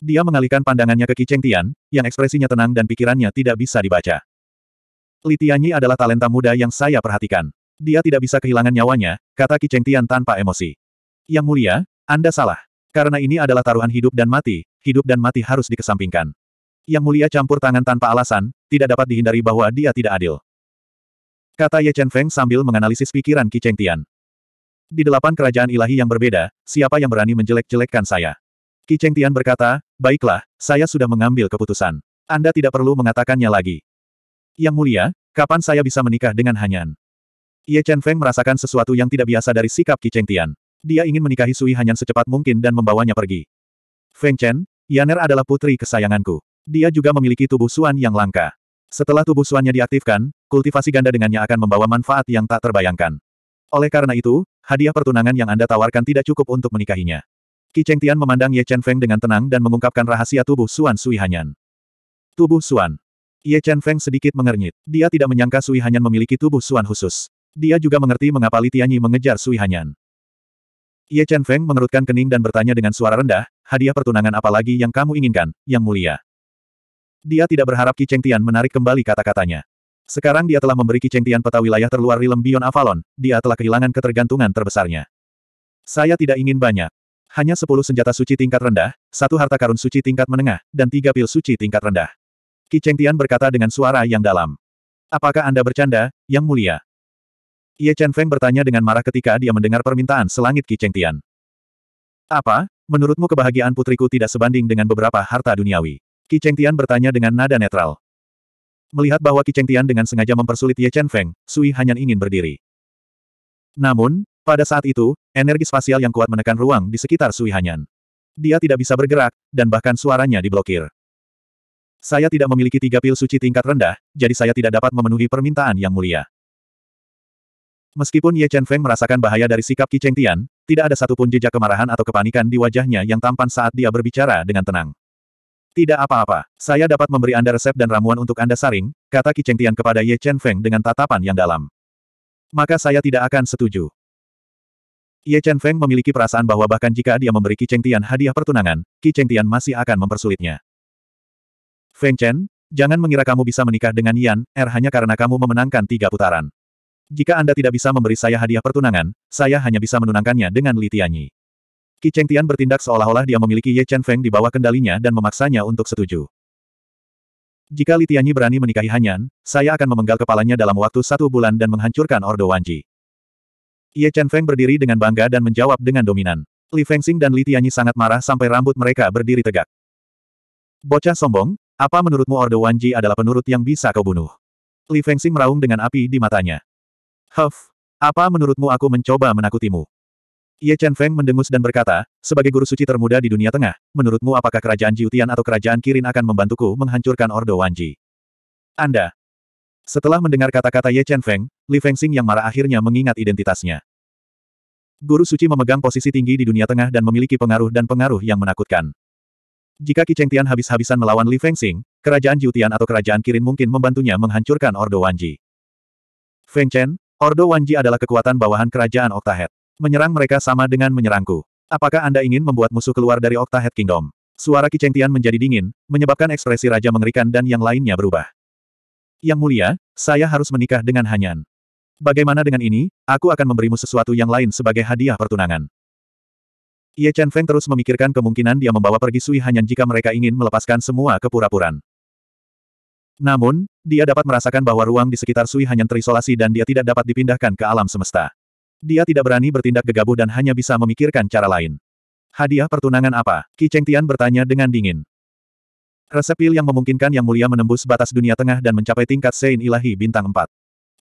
Speaker 1: Dia mengalihkan pandangannya ke Qi Cheng Tian, yang ekspresinya tenang dan pikirannya tidak bisa dibaca. Li Tianyi adalah talenta muda yang saya perhatikan. Dia tidak bisa kehilangan nyawanya, kata Qi Cheng Tian tanpa emosi. Yang mulia, Anda salah. Karena ini adalah taruhan hidup dan mati, hidup dan mati harus dikesampingkan. Yang mulia campur tangan tanpa alasan, tidak dapat dihindari bahwa dia tidak adil. Kata Ye Chen Feng sambil menganalisis pikiran Qi Cheng Tian. Di delapan kerajaan ilahi yang berbeda, siapa yang berani menjelek-jelekkan saya? Qi Cheng Tian berkata, baiklah, saya sudah mengambil keputusan. Anda tidak perlu mengatakannya lagi. Yang mulia, kapan saya bisa menikah dengan Hanyan? Ye Chen Feng merasakan sesuatu yang tidak biasa dari sikap Qi Cheng Tian. Dia ingin menikahi Sui Hanyan secepat mungkin dan membawanya pergi. Feng Chen, Yaner adalah putri kesayanganku. Dia juga memiliki tubuh suan yang langka. Setelah tubuh suannya diaktifkan, kultivasi ganda dengannya akan membawa manfaat yang tak terbayangkan. Oleh karena itu, hadiah pertunangan yang Anda tawarkan tidak cukup untuk menikahinya. Qi Tian memandang Ye Chen Feng dengan tenang dan mengungkapkan rahasia tubuh Suan Sui Hanyan. Tubuh Suan. Ye Chen Feng sedikit mengernyit. Dia tidak menyangka Sui Hanyan memiliki tubuh Suan khusus. Dia juga mengerti mengapa Li Tianyi mengejar Sui Hanyan. Ye Chen Feng mengerutkan kening dan bertanya dengan suara rendah, hadiah pertunangan apa lagi yang kamu inginkan, yang mulia? Dia tidak berharap Qi Tian menarik kembali kata-katanya. Sekarang dia telah memberi Qi Tian peta wilayah terluar Rilem Bion Avalon, dia telah kehilangan ketergantungan terbesarnya. Saya tidak ingin banyak. Hanya sepuluh senjata suci tingkat rendah, satu harta karun suci tingkat menengah, dan tiga pil suci tingkat rendah. Qi Tian berkata dengan suara yang dalam. Apakah Anda bercanda, Yang Mulia? Ye Chen Feng bertanya dengan marah ketika dia mendengar permintaan selangit Qi Tian. Apa, menurutmu kebahagiaan putriku tidak sebanding dengan beberapa harta duniawi? Qi Tian bertanya dengan nada netral. Melihat bahwa Qi Tian dengan sengaja mempersulit Ye Chen Feng, Sui hanya ingin berdiri. Namun, pada saat itu, energi spasial yang kuat menekan ruang di sekitar Sui Hanyan. Dia tidak bisa bergerak, dan bahkan suaranya diblokir. Saya tidak memiliki tiga pil suci tingkat rendah, jadi saya tidak dapat memenuhi permintaan yang mulia. Meskipun Ye Chen Feng merasakan bahaya dari sikap Qi Cheng Tian, tidak ada satupun jejak kemarahan atau kepanikan di wajahnya yang tampan saat dia berbicara dengan tenang. Tidak apa-apa, saya dapat memberi Anda resep dan ramuan untuk Anda saring, kata Qi Tian kepada Ye Chen Feng dengan tatapan yang dalam. Maka saya tidak akan setuju. Ye Chen Feng memiliki perasaan bahwa bahkan jika dia memberi Cheng Tian hadiah pertunangan, Qi Tian masih akan mempersulitnya. Feng Chen, jangan mengira kamu bisa menikah dengan Yan, Er hanya karena kamu memenangkan tiga putaran. Jika Anda tidak bisa memberi saya hadiah pertunangan, saya hanya bisa menunangkannya dengan Li Tianyi. Qi Tian bertindak seolah-olah dia memiliki Ye Chen Feng di bawah kendalinya dan memaksanya untuk setuju. Jika Li Tianyi berani menikahi Hanyan, saya akan memenggal kepalanya dalam waktu satu bulan dan menghancurkan Ordo Wanji. Ye Chen Feng berdiri dengan bangga dan menjawab dengan dominan. Li Fengxing dan Li Tianyi sangat marah sampai rambut mereka berdiri tegak. Bocah sombong, apa menurutmu Ordo Wanji adalah penurut yang bisa kau bunuh? Li Fengxing meraung dengan api di matanya. Huff, apa menurutmu aku mencoba menakutimu? Ye Chen Feng mendengus dan berkata, sebagai guru suci termuda di dunia tengah, menurutmu apakah kerajaan Jiutian atau kerajaan Kirin akan membantuku menghancurkan Ordo Wanji? Anda. Setelah mendengar kata-kata Ye Chen Feng, Li Fengxing yang marah akhirnya mengingat identitasnya. Guru suci memegang posisi tinggi di dunia tengah dan memiliki pengaruh dan pengaruh yang menakutkan. Jika Qi Tian habis-habisan melawan Li Fengxing, kerajaan Jiutian atau kerajaan Kirin mungkin membantunya menghancurkan Ordo Wanji. Feng Chen, Ordo Wanji adalah kekuatan bawahan kerajaan Octahead. Menyerang mereka sama dengan menyerangku. Apakah Anda ingin membuat musuh keluar dari Octahead Kingdom? Suara Ki Tian menjadi dingin, menyebabkan ekspresi raja mengerikan dan yang lainnya berubah. Yang mulia, saya harus menikah dengan Hanyan. Bagaimana dengan ini, aku akan memberimu sesuatu yang lain sebagai hadiah pertunangan. Ye Chen Feng terus memikirkan kemungkinan dia membawa pergi Sui Hanyan jika mereka ingin melepaskan semua kepura puraan Namun, dia dapat merasakan bahwa ruang di sekitar Sui Hanyan terisolasi dan dia tidak dapat dipindahkan ke alam semesta. Dia tidak berani bertindak gegabah dan hanya bisa memikirkan cara lain. Hadiah pertunangan apa? Qi Tian bertanya dengan dingin. Resepil yang memungkinkan Yang Mulia menembus batas dunia tengah dan mencapai tingkat Sein Ilahi bintang 4.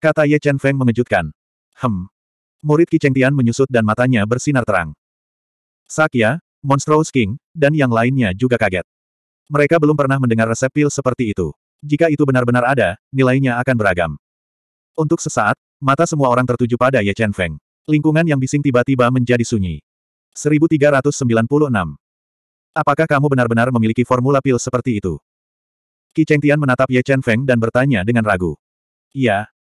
Speaker 1: Kata Ye Chen Feng mengejutkan. Hem. Murid Qi Tian menyusut dan matanya bersinar terang. Sakya, Monstrous King, dan yang lainnya juga kaget. Mereka belum pernah mendengar resepil seperti itu. Jika itu benar-benar ada, nilainya akan beragam. Untuk sesaat, mata semua orang tertuju pada Ye Chen Feng. Lingkungan yang bising tiba-tiba menjadi sunyi. 1396. Apakah kamu benar-benar memiliki formula pil seperti itu? Qi Chengtian menatap Ye Chen Feng dan bertanya dengan ragu. Iya.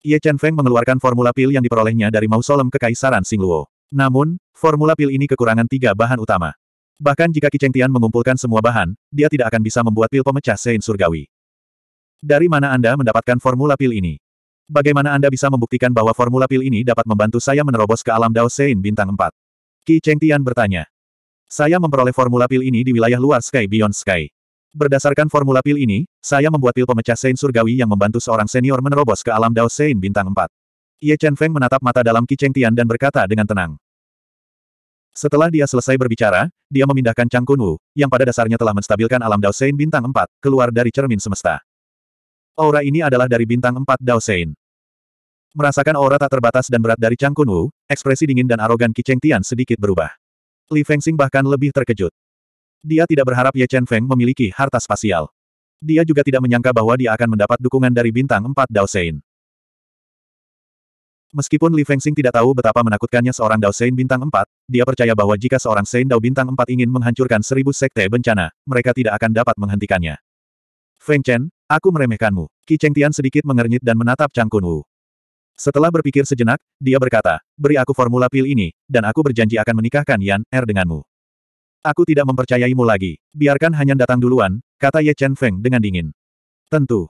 Speaker 1: Ye Chen Feng mengeluarkan formula pil yang diperolehnya dari mausolem kekaisaran Singluo. Namun, formula pil ini kekurangan tiga bahan utama. Bahkan jika Qi Chengtian mengumpulkan semua bahan, dia tidak akan bisa membuat pil pemecah sein surgawi. Dari mana Anda mendapatkan formula pil ini? Bagaimana Anda bisa membuktikan bahwa formula pil ini dapat membantu saya menerobos ke alam Dao Sein bintang 4? Qi Tian bertanya. Saya memperoleh formula pil ini di wilayah luar Sky Beyond Sky. Berdasarkan formula pil ini, saya membuat pil pemecah Sein surgawi yang membantu seorang senior menerobos ke alam Dao Sein bintang 4. Ye Chen Feng menatap mata dalam Qi Tian dan berkata dengan tenang. Setelah dia selesai berbicara, dia memindahkan Chang Wu, yang pada dasarnya telah menstabilkan alam Dao Sein bintang 4, keluar dari cermin semesta. Aura ini adalah dari bintang 4 Dao Sein. Merasakan aura tak terbatas dan berat dari Chang Kunwu, ekspresi dingin dan arogan Qi Cheng Tian sedikit berubah. Li Feng Fengxing bahkan lebih terkejut. Dia tidak berharap Ye Chen Feng memiliki harta spasial. Dia juga tidak menyangka bahwa dia akan mendapat dukungan dari bintang 4 Dao Sein. Meskipun Li Feng Fengxing tidak tahu betapa menakutkannya seorang Dao Sein bintang 4, dia percaya bahwa jika seorang Sein Dao bintang 4 ingin menghancurkan seribu sekte bencana, mereka tidak akan dapat menghentikannya. Feng Chen, Aku meremehkanmu. Ki Cheng Tian sedikit mengernyit dan menatap Chang Kunwu. Setelah berpikir sejenak, dia berkata, beri aku formula pil ini, dan aku berjanji akan menikahkan Yan Er denganmu. Aku tidak mempercayaimu lagi. Biarkan Hanyan datang duluan, kata Ye Chen Feng dengan dingin. Tentu.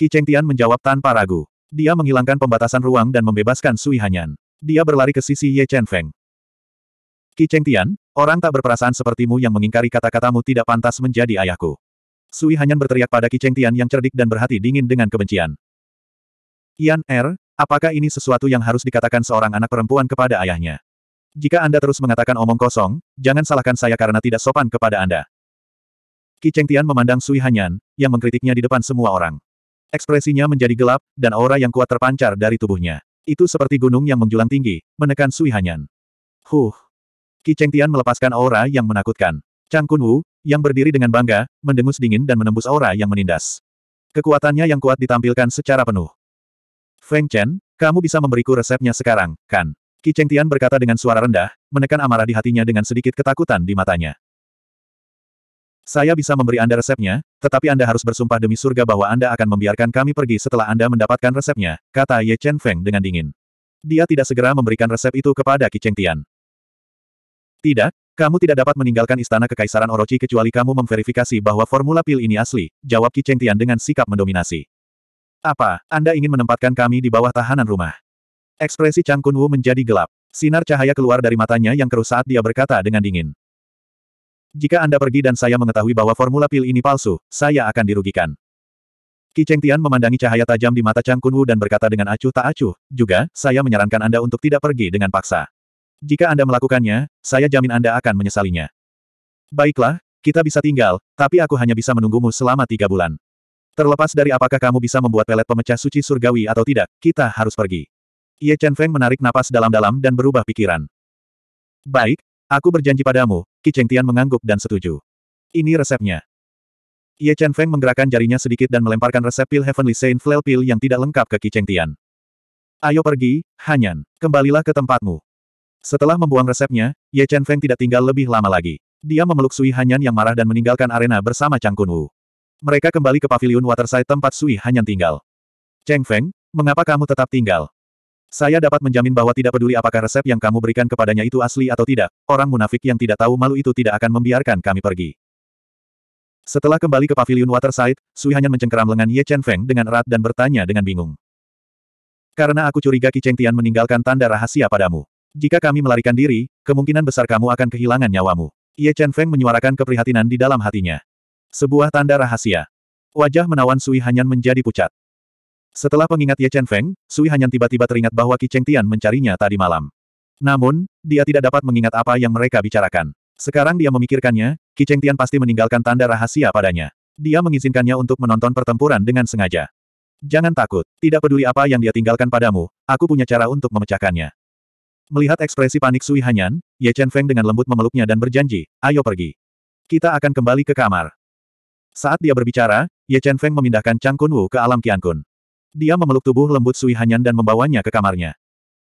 Speaker 1: Cheng Tian menjawab tanpa ragu. Dia menghilangkan pembatasan ruang dan membebaskan Sui Hanyan. Dia berlari ke sisi Ye Chen Feng. Ki Cheng Tian, orang tak berperasaan sepertimu yang mengingkari kata-katamu tidak pantas menjadi ayahku. Sui Hanyan berteriak pada Ki Tian yang cerdik dan berhati dingin dengan kebencian. Yan Er, apakah ini sesuatu yang harus dikatakan seorang anak perempuan kepada ayahnya? Jika Anda terus mengatakan omong kosong, jangan salahkan saya karena tidak sopan kepada Anda. Ki Tian memandang Sui Hanyan, yang mengkritiknya di depan semua orang. Ekspresinya menjadi gelap, dan aura yang kuat terpancar dari tubuhnya. Itu seperti gunung yang menjulang tinggi, menekan Sui Hanyan. Huh! Ki Tian melepaskan aura yang menakutkan. Chang Kun Wu, yang berdiri dengan bangga, mendengus dingin dan menembus aura yang menindas. Kekuatannya yang kuat ditampilkan secara penuh. Feng Chen, kamu bisa memberiku resepnya sekarang, kan? Qi Tian berkata dengan suara rendah, menekan amarah di hatinya dengan sedikit ketakutan di matanya. Saya bisa memberi Anda resepnya, tetapi Anda harus bersumpah demi surga bahwa Anda akan membiarkan kami pergi setelah Anda mendapatkan resepnya, kata Ye Chen Feng dengan dingin. Dia tidak segera memberikan resep itu kepada Qi Chengtian. Tidak, kamu tidak dapat meninggalkan istana kekaisaran Orochi kecuali kamu memverifikasi bahwa formula pil ini asli, jawab Qi Tian dengan sikap mendominasi. Apa, Anda ingin menempatkan kami di bawah tahanan rumah? Ekspresi Chang Kun Wu menjadi gelap. Sinar cahaya keluar dari matanya yang keruh saat dia berkata dengan dingin. Jika Anda pergi dan saya mengetahui bahwa formula pil ini palsu, saya akan dirugikan. Qi Tian memandangi cahaya tajam di mata Chang Kun Wu dan berkata dengan acuh tak acuh, juga, saya menyarankan Anda untuk tidak pergi dengan paksa. Jika Anda melakukannya, saya jamin Anda akan menyesalinya. Baiklah, kita bisa tinggal, tapi aku hanya bisa menunggumu selama tiga bulan. Terlepas dari apakah kamu bisa membuat pelet pemecah suci surgawi atau tidak, kita harus pergi. Ye Chen Feng menarik napas dalam-dalam dan berubah pikiran. Baik, aku berjanji padamu, Ki Cheng Tian mengangguk dan setuju. Ini resepnya. Ye Chen Feng menggerakkan jarinya sedikit dan melemparkan resep pil Heavenly Saint Flail Pil yang tidak lengkap ke Ki Cheng Tian. Ayo pergi, Hanyan. Kembalilah ke tempatmu. Setelah membuang resepnya, Ye Chen Feng tidak tinggal lebih lama lagi. Dia memeluk Sui Hanyan yang marah dan meninggalkan arena bersama Chang Kun Wu. Mereka kembali ke paviliun Waterside tempat Sui Hanyan tinggal. Cheng Feng, mengapa kamu tetap tinggal? Saya dapat menjamin bahwa tidak peduli apakah resep yang kamu berikan kepadanya itu asli atau tidak, orang munafik yang tidak tahu malu itu tidak akan membiarkan kami pergi. Setelah kembali ke paviliun Waterside, Sui Hanyan mencengkeram lengan Ye Chen Feng dengan erat dan bertanya dengan bingung. Karena aku curiga Ki Cheng Tian meninggalkan tanda rahasia padamu. Jika kami melarikan diri, kemungkinan besar kamu akan kehilangan nyawamu. Ye Chen Feng menyuarakan keprihatinan di dalam hatinya. Sebuah tanda rahasia. Wajah menawan Sui Hanyan menjadi pucat. Setelah pengingat Ye Chen Feng, Sui Hanyan tiba-tiba teringat bahwa Qi Cheng Tian mencarinya tadi malam. Namun, dia tidak dapat mengingat apa yang mereka bicarakan. Sekarang dia memikirkannya, Qi Cheng Tian pasti meninggalkan tanda rahasia padanya. Dia mengizinkannya untuk menonton pertempuran dengan sengaja. Jangan takut, tidak peduli apa yang dia tinggalkan padamu, aku punya cara untuk memecahkannya. Melihat ekspresi panik Sui Hanyan, Ye Chen Feng dengan lembut memeluknya dan berjanji, ayo pergi. Kita akan kembali ke kamar. Saat dia berbicara, Ye Chen Feng memindahkan Chang Kun Wu ke alam Qian Kun. Dia memeluk tubuh lembut Sui Hanyan dan membawanya ke kamarnya.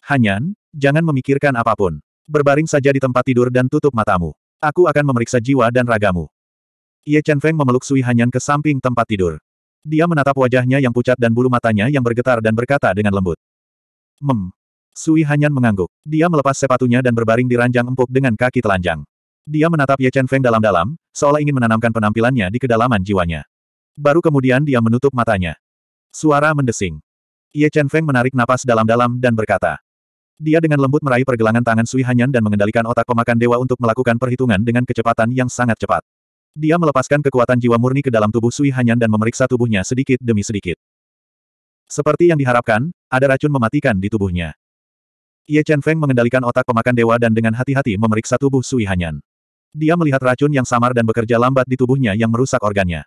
Speaker 1: Hanyan, jangan memikirkan apapun. Berbaring saja di tempat tidur dan tutup matamu. Aku akan memeriksa jiwa dan ragamu. Ye Chen Feng memeluk Sui Hanyan ke samping tempat tidur. Dia menatap wajahnya yang pucat dan bulu matanya yang bergetar dan berkata dengan lembut. Mem, Sui Hanyan mengangguk. Dia melepas sepatunya dan berbaring di ranjang empuk dengan kaki telanjang. Dia menatap Ye Chen Feng dalam-dalam, seolah ingin menanamkan penampilannya di kedalaman jiwanya. Baru kemudian dia menutup matanya. Suara mendesing. Ye Chen Feng menarik napas dalam-dalam dan berkata. Dia dengan lembut meraih pergelangan tangan Sui Hanyan dan mengendalikan otak pemakan dewa untuk melakukan perhitungan dengan kecepatan yang sangat cepat. Dia melepaskan kekuatan jiwa murni ke dalam tubuh Sui Hanyan dan memeriksa tubuhnya sedikit demi sedikit. Seperti yang diharapkan, ada racun mematikan di tubuhnya. Ye Chen Feng mengendalikan otak pemakan dewa dan dengan hati-hati memeriksa tubuh Sui Hanyan. Dia melihat racun yang samar dan bekerja lambat di tubuhnya yang merusak organnya.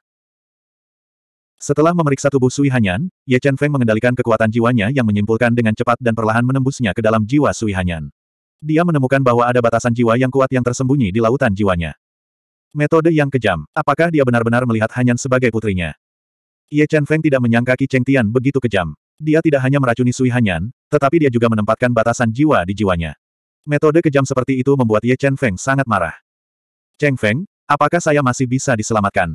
Speaker 1: Setelah memeriksa tubuh Sui Hanyan, Ye Chen Feng mengendalikan kekuatan jiwanya yang menyimpulkan dengan cepat dan perlahan menembusnya ke dalam jiwa Sui Hanyan. Dia menemukan bahwa ada batasan jiwa yang kuat yang tersembunyi di lautan jiwanya. Metode yang kejam, apakah dia benar-benar melihat Hanyan sebagai putrinya? Ye Chen Feng tidak menyangka Ki Cheng Tian begitu kejam. Dia tidak hanya meracuni Sui Hanyan, tetapi dia juga menempatkan batasan jiwa di jiwanya. Metode kejam seperti itu membuat Ye Chen Feng sangat marah. Cheng Feng, apakah saya masih bisa diselamatkan?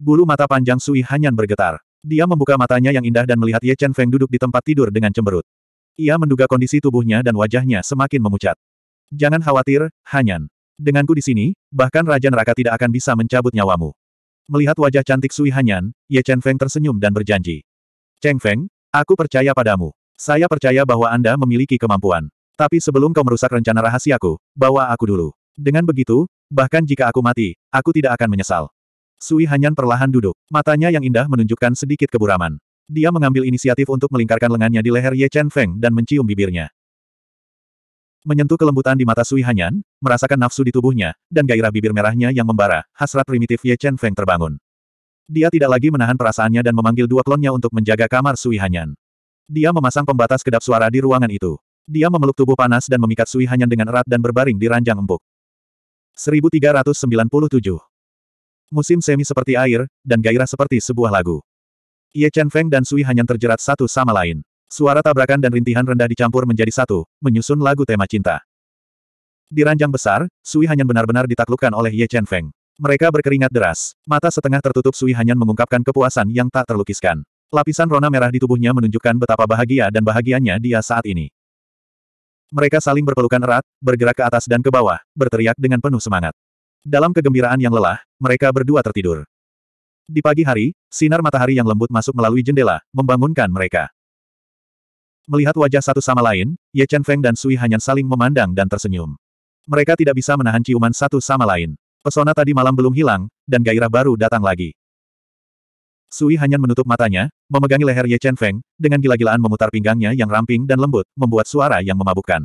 Speaker 1: Bulu mata panjang Sui Hanyan bergetar. Dia membuka matanya yang indah dan melihat Ye Chen Feng duduk di tempat tidur dengan cemberut. Ia menduga kondisi tubuhnya dan wajahnya semakin memucat. Jangan khawatir, Hanyan. Denganku di sini, bahkan Raja Neraka tidak akan bisa mencabut nyawamu. Melihat wajah cantik Sui Hanyan, Ye Chen Feng tersenyum dan berjanji. Cheng Feng, Aku percaya padamu. Saya percaya bahwa Anda memiliki kemampuan. Tapi sebelum kau merusak rencana rahasiaku, bawa aku dulu. Dengan begitu, bahkan jika aku mati, aku tidak akan menyesal. Sui Hanyan perlahan duduk. Matanya yang indah menunjukkan sedikit keburaman. Dia mengambil inisiatif untuk melingkarkan lengannya di leher Ye Chen Feng dan mencium bibirnya. Menyentuh kelembutan di mata Sui Hanyan, merasakan nafsu di tubuhnya, dan gairah bibir merahnya yang membara, hasrat primitif Ye Chen Feng terbangun. Dia tidak lagi menahan perasaannya dan memanggil dua klonnya untuk menjaga kamar Sui Hanyan. Dia memasang pembatas kedap suara di ruangan itu. Dia memeluk tubuh panas dan memikat Sui Hanyan dengan erat dan berbaring di ranjang empuk. 1397 Musim semi seperti air, dan gairah seperti sebuah lagu. Ye Chen Feng dan Sui Hanyan terjerat satu sama lain. Suara tabrakan dan rintihan rendah dicampur menjadi satu, menyusun lagu tema cinta. Di ranjang besar, Sui Hanyan benar-benar ditaklukkan oleh Ye Chen Feng. Mereka berkeringat deras. Mata setengah tertutup Sui Hanyan mengungkapkan kepuasan yang tak terlukiskan. Lapisan rona merah di tubuhnya menunjukkan betapa bahagia dan bahagianya dia saat ini. Mereka saling berpelukan erat, bergerak ke atas dan ke bawah, berteriak dengan penuh semangat. Dalam kegembiraan yang lelah, mereka berdua tertidur. Di pagi hari, sinar matahari yang lembut masuk melalui jendela, membangunkan mereka. Melihat wajah satu sama lain, Ye Chen Feng dan Sui Hanyan saling memandang dan tersenyum. Mereka tidak bisa menahan ciuman satu sama lain. Pesona tadi malam belum hilang, dan gairah baru datang lagi. Sui hanya menutup matanya, memegangi leher Ye Chen Feng, dengan gila-gilaan memutar pinggangnya yang ramping dan lembut, membuat suara yang memabukkan.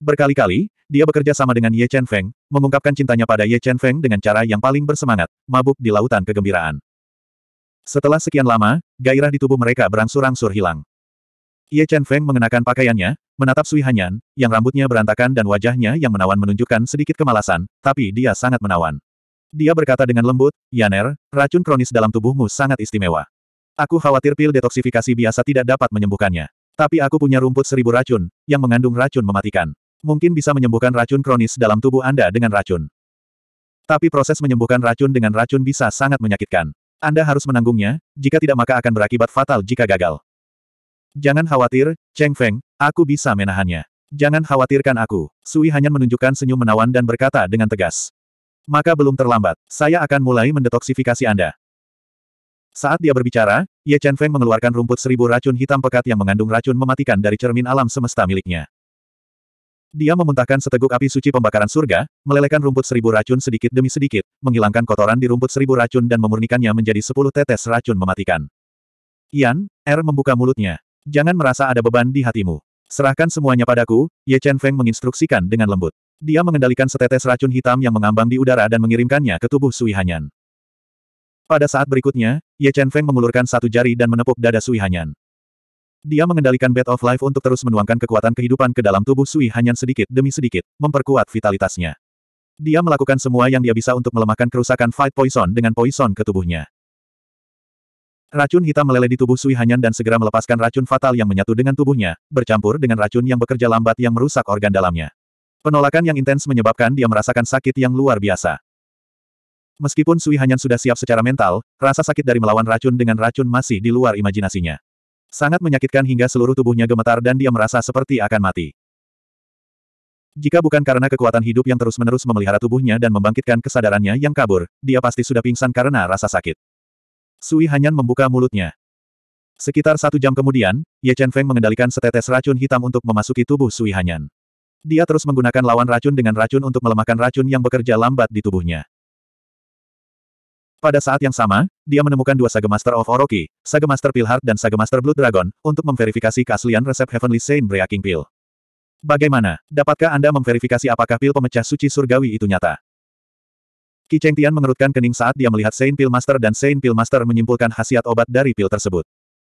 Speaker 1: Berkali-kali, dia bekerja sama dengan Ye Chen Feng, mengungkapkan cintanya pada Ye Chen Feng dengan cara yang paling bersemangat, mabuk di lautan kegembiraan. Setelah sekian lama, gairah di tubuh mereka berangsur-angsur hilang. Ye Chen Feng mengenakan pakaiannya, menatap Sui Hanyan, yang rambutnya berantakan dan wajahnya yang menawan menunjukkan sedikit kemalasan, tapi dia sangat menawan. Dia berkata dengan lembut, Yaner, racun kronis dalam tubuhmu sangat istimewa. Aku khawatir pil detoksifikasi biasa tidak dapat menyembuhkannya. Tapi aku punya rumput seribu racun, yang mengandung racun mematikan. Mungkin bisa menyembuhkan racun kronis dalam tubuh Anda dengan racun. Tapi proses menyembuhkan racun dengan racun bisa sangat menyakitkan. Anda harus menanggungnya, jika tidak maka akan berakibat fatal jika gagal. Jangan khawatir, Cheng Feng, aku bisa menahannya. Jangan khawatirkan aku. Sui hanya menunjukkan senyum menawan dan berkata dengan tegas. Maka belum terlambat, saya akan mulai mendetoksifikasi Anda. Saat dia berbicara, Ye Chen Feng mengeluarkan rumput seribu racun hitam pekat yang mengandung racun mematikan dari cermin alam semesta miliknya. Dia memuntahkan seteguk api suci pembakaran surga, melelehkan rumput seribu racun sedikit demi sedikit, menghilangkan kotoran di rumput seribu racun dan memurnikannya menjadi sepuluh tetes racun mematikan. Yan, R er membuka mulutnya, Jangan merasa ada beban di hatimu. Serahkan semuanya padaku, Ye Chen Feng menginstruksikan dengan lembut. Dia mengendalikan setetes racun hitam yang mengambang di udara dan mengirimkannya ke tubuh Sui Hanyan. Pada saat berikutnya, Ye Chen Feng mengulurkan satu jari dan menepuk dada Sui Hanyan. Dia mengendalikan Bed of Life untuk terus menuangkan kekuatan kehidupan ke dalam tubuh Sui Hanyan sedikit demi sedikit, memperkuat vitalitasnya. Dia melakukan semua yang dia bisa untuk melemahkan kerusakan Fight Poison dengan poison ke tubuhnya. Racun hitam meleleh di tubuh Sui Hanyan dan segera melepaskan racun fatal yang menyatu dengan tubuhnya, bercampur dengan racun yang bekerja lambat yang merusak organ dalamnya. Penolakan yang intens menyebabkan dia merasakan sakit yang luar biasa. Meskipun Sui Hanyan sudah siap secara mental, rasa sakit dari melawan racun dengan racun masih di luar imajinasinya. Sangat menyakitkan hingga seluruh tubuhnya gemetar dan dia merasa seperti akan mati. Jika bukan karena kekuatan hidup yang terus-menerus memelihara tubuhnya dan membangkitkan kesadarannya yang kabur, dia pasti sudah pingsan karena rasa sakit. Sui Hanyan membuka mulutnya. Sekitar satu jam kemudian, Ye Chen Feng mengendalikan setetes racun hitam untuk memasuki tubuh Sui Hanyan. Dia terus menggunakan lawan racun dengan racun untuk melemahkan racun yang bekerja lambat di tubuhnya. Pada saat yang sama, dia menemukan dua Saga Master of Oroki, Saga Master Heart dan Saga Master Blood Dragon, untuk memverifikasi keaslian resep Heavenly Saint Breaking Pill. Bagaimana? Dapatkah Anda memverifikasi apakah pil pemecah suci surgawi itu nyata? Qi Cheng Tian mengerutkan kening saat dia melihat Saint Pill Master dan Saint Pill Master menyimpulkan khasiat obat dari pil tersebut.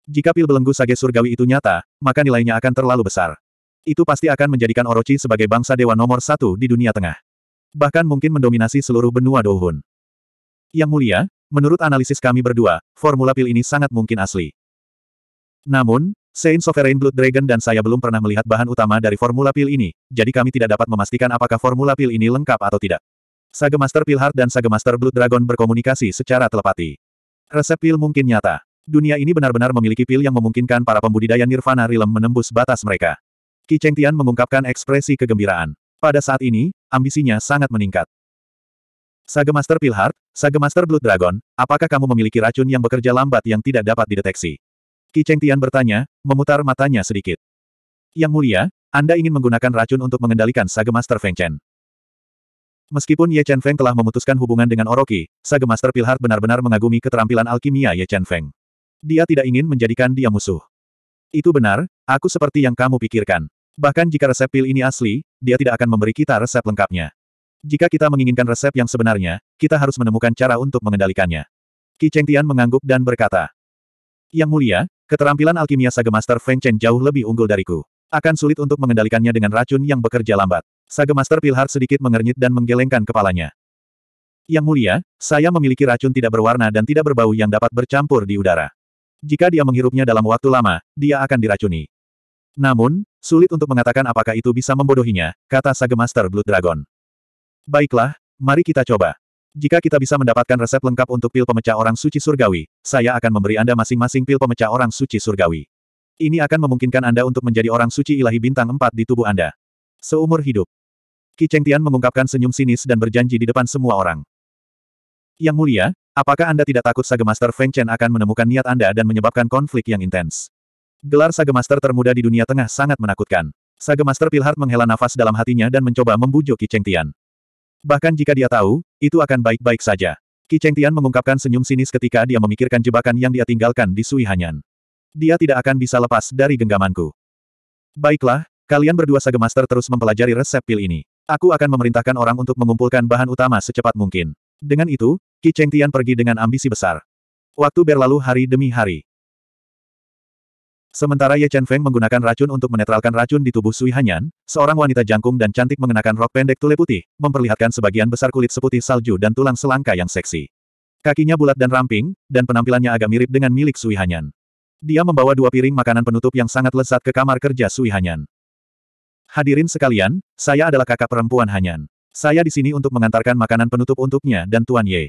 Speaker 1: Jika pil belenggu sage surgawi itu nyata, maka nilainya akan terlalu besar. Itu pasti akan menjadikan Orochi sebagai bangsa dewa nomor satu di dunia tengah. Bahkan mungkin mendominasi seluruh benua Douhun. Yang mulia, menurut analisis kami berdua, formula pil ini sangat mungkin asli. Namun, Saint Sovereign Blood Dragon dan saya belum pernah melihat bahan utama dari formula pil ini, jadi kami tidak dapat memastikan apakah formula pil ini lengkap atau tidak. Saga Master Pilhard dan Saga Master Blood Dragon berkomunikasi secara telepati. Resep pil mungkin nyata. Dunia ini benar-benar memiliki pil yang memungkinkan para pembudidaya Nirvana Realm menembus batas mereka. Qi Chengtian mengungkapkan ekspresi kegembiraan. Pada saat ini, ambisinya sangat meningkat. Saga Master Pilhard, Saga Master Blood Dragon, apakah kamu memiliki racun yang bekerja lambat yang tidak dapat dideteksi? Qi Chengtian bertanya, memutar matanya sedikit. Yang mulia, Anda ingin menggunakan racun untuk mengendalikan Saga Master Feng Chen. Meskipun Ye Chen Feng telah memutuskan hubungan dengan Oroki, Sage Master Pilhard benar-benar mengagumi keterampilan alkimia Ye Chen Feng. Dia tidak ingin menjadikan dia musuh. Itu benar, aku seperti yang kamu pikirkan. Bahkan jika resep pil ini asli, dia tidak akan memberi kita resep lengkapnya. Jika kita menginginkan resep yang sebenarnya, kita harus menemukan cara untuk mengendalikannya. Qi Cheng Tian mengangguk dan berkata, Yang mulia, keterampilan alkimia Sage Master Feng Chen jauh lebih unggul dariku. Akan sulit untuk mengendalikannya dengan racun yang bekerja lambat. Sage Master Pilhard sedikit mengernyit dan menggelengkan kepalanya. Yang mulia, saya memiliki racun tidak berwarna dan tidak berbau yang dapat bercampur di udara. Jika dia menghirupnya dalam waktu lama, dia akan diracuni. Namun, sulit untuk mengatakan apakah itu bisa membodohinya, kata Sage Master Blood Dragon. Baiklah, mari kita coba. Jika kita bisa mendapatkan resep lengkap untuk pil pemecah orang suci surgawi, saya akan memberi Anda masing-masing pil pemecah orang suci surgawi. Ini akan memungkinkan Anda untuk menjadi orang suci ilahi bintang 4 di tubuh Anda. Seumur hidup. Qi Chengtian mengungkapkan senyum sinis dan berjanji di depan semua orang. Yang mulia, apakah Anda tidak takut Saga Master Feng Chen akan menemukan niat Anda dan menyebabkan konflik yang intens? Gelar Saga Master termuda di dunia tengah sangat menakutkan. Saga Master Pilhard menghela nafas dalam hatinya dan mencoba membujuk Qi Chengtian. Bahkan jika dia tahu, itu akan baik-baik saja. Qi Chengtian mengungkapkan senyum sinis ketika dia memikirkan jebakan yang dia tinggalkan di Sui Hanyan. Dia tidak akan bisa lepas dari genggamanku. Baiklah, kalian berdua Saga Master terus mempelajari resep pil ini. Aku akan memerintahkan orang untuk mengumpulkan bahan utama secepat mungkin. Dengan itu, Qi Cheng Tian pergi dengan ambisi besar. Waktu berlalu hari demi hari. Sementara Ye Chen Feng menggunakan racun untuk menetralkan racun di tubuh Sui Hanyan, seorang wanita jangkung dan cantik mengenakan rok pendek tule putih, memperlihatkan sebagian besar kulit seputih salju dan tulang selangka yang seksi. Kakinya bulat dan ramping, dan penampilannya agak mirip dengan milik Sui Hanyan. Dia membawa dua piring makanan penutup yang sangat lezat ke kamar kerja Sui Hanyan. Hadirin sekalian, saya adalah kakak perempuan Hanyan. Saya di sini untuk mengantarkan makanan penutup untuknya dan Tuan Ye.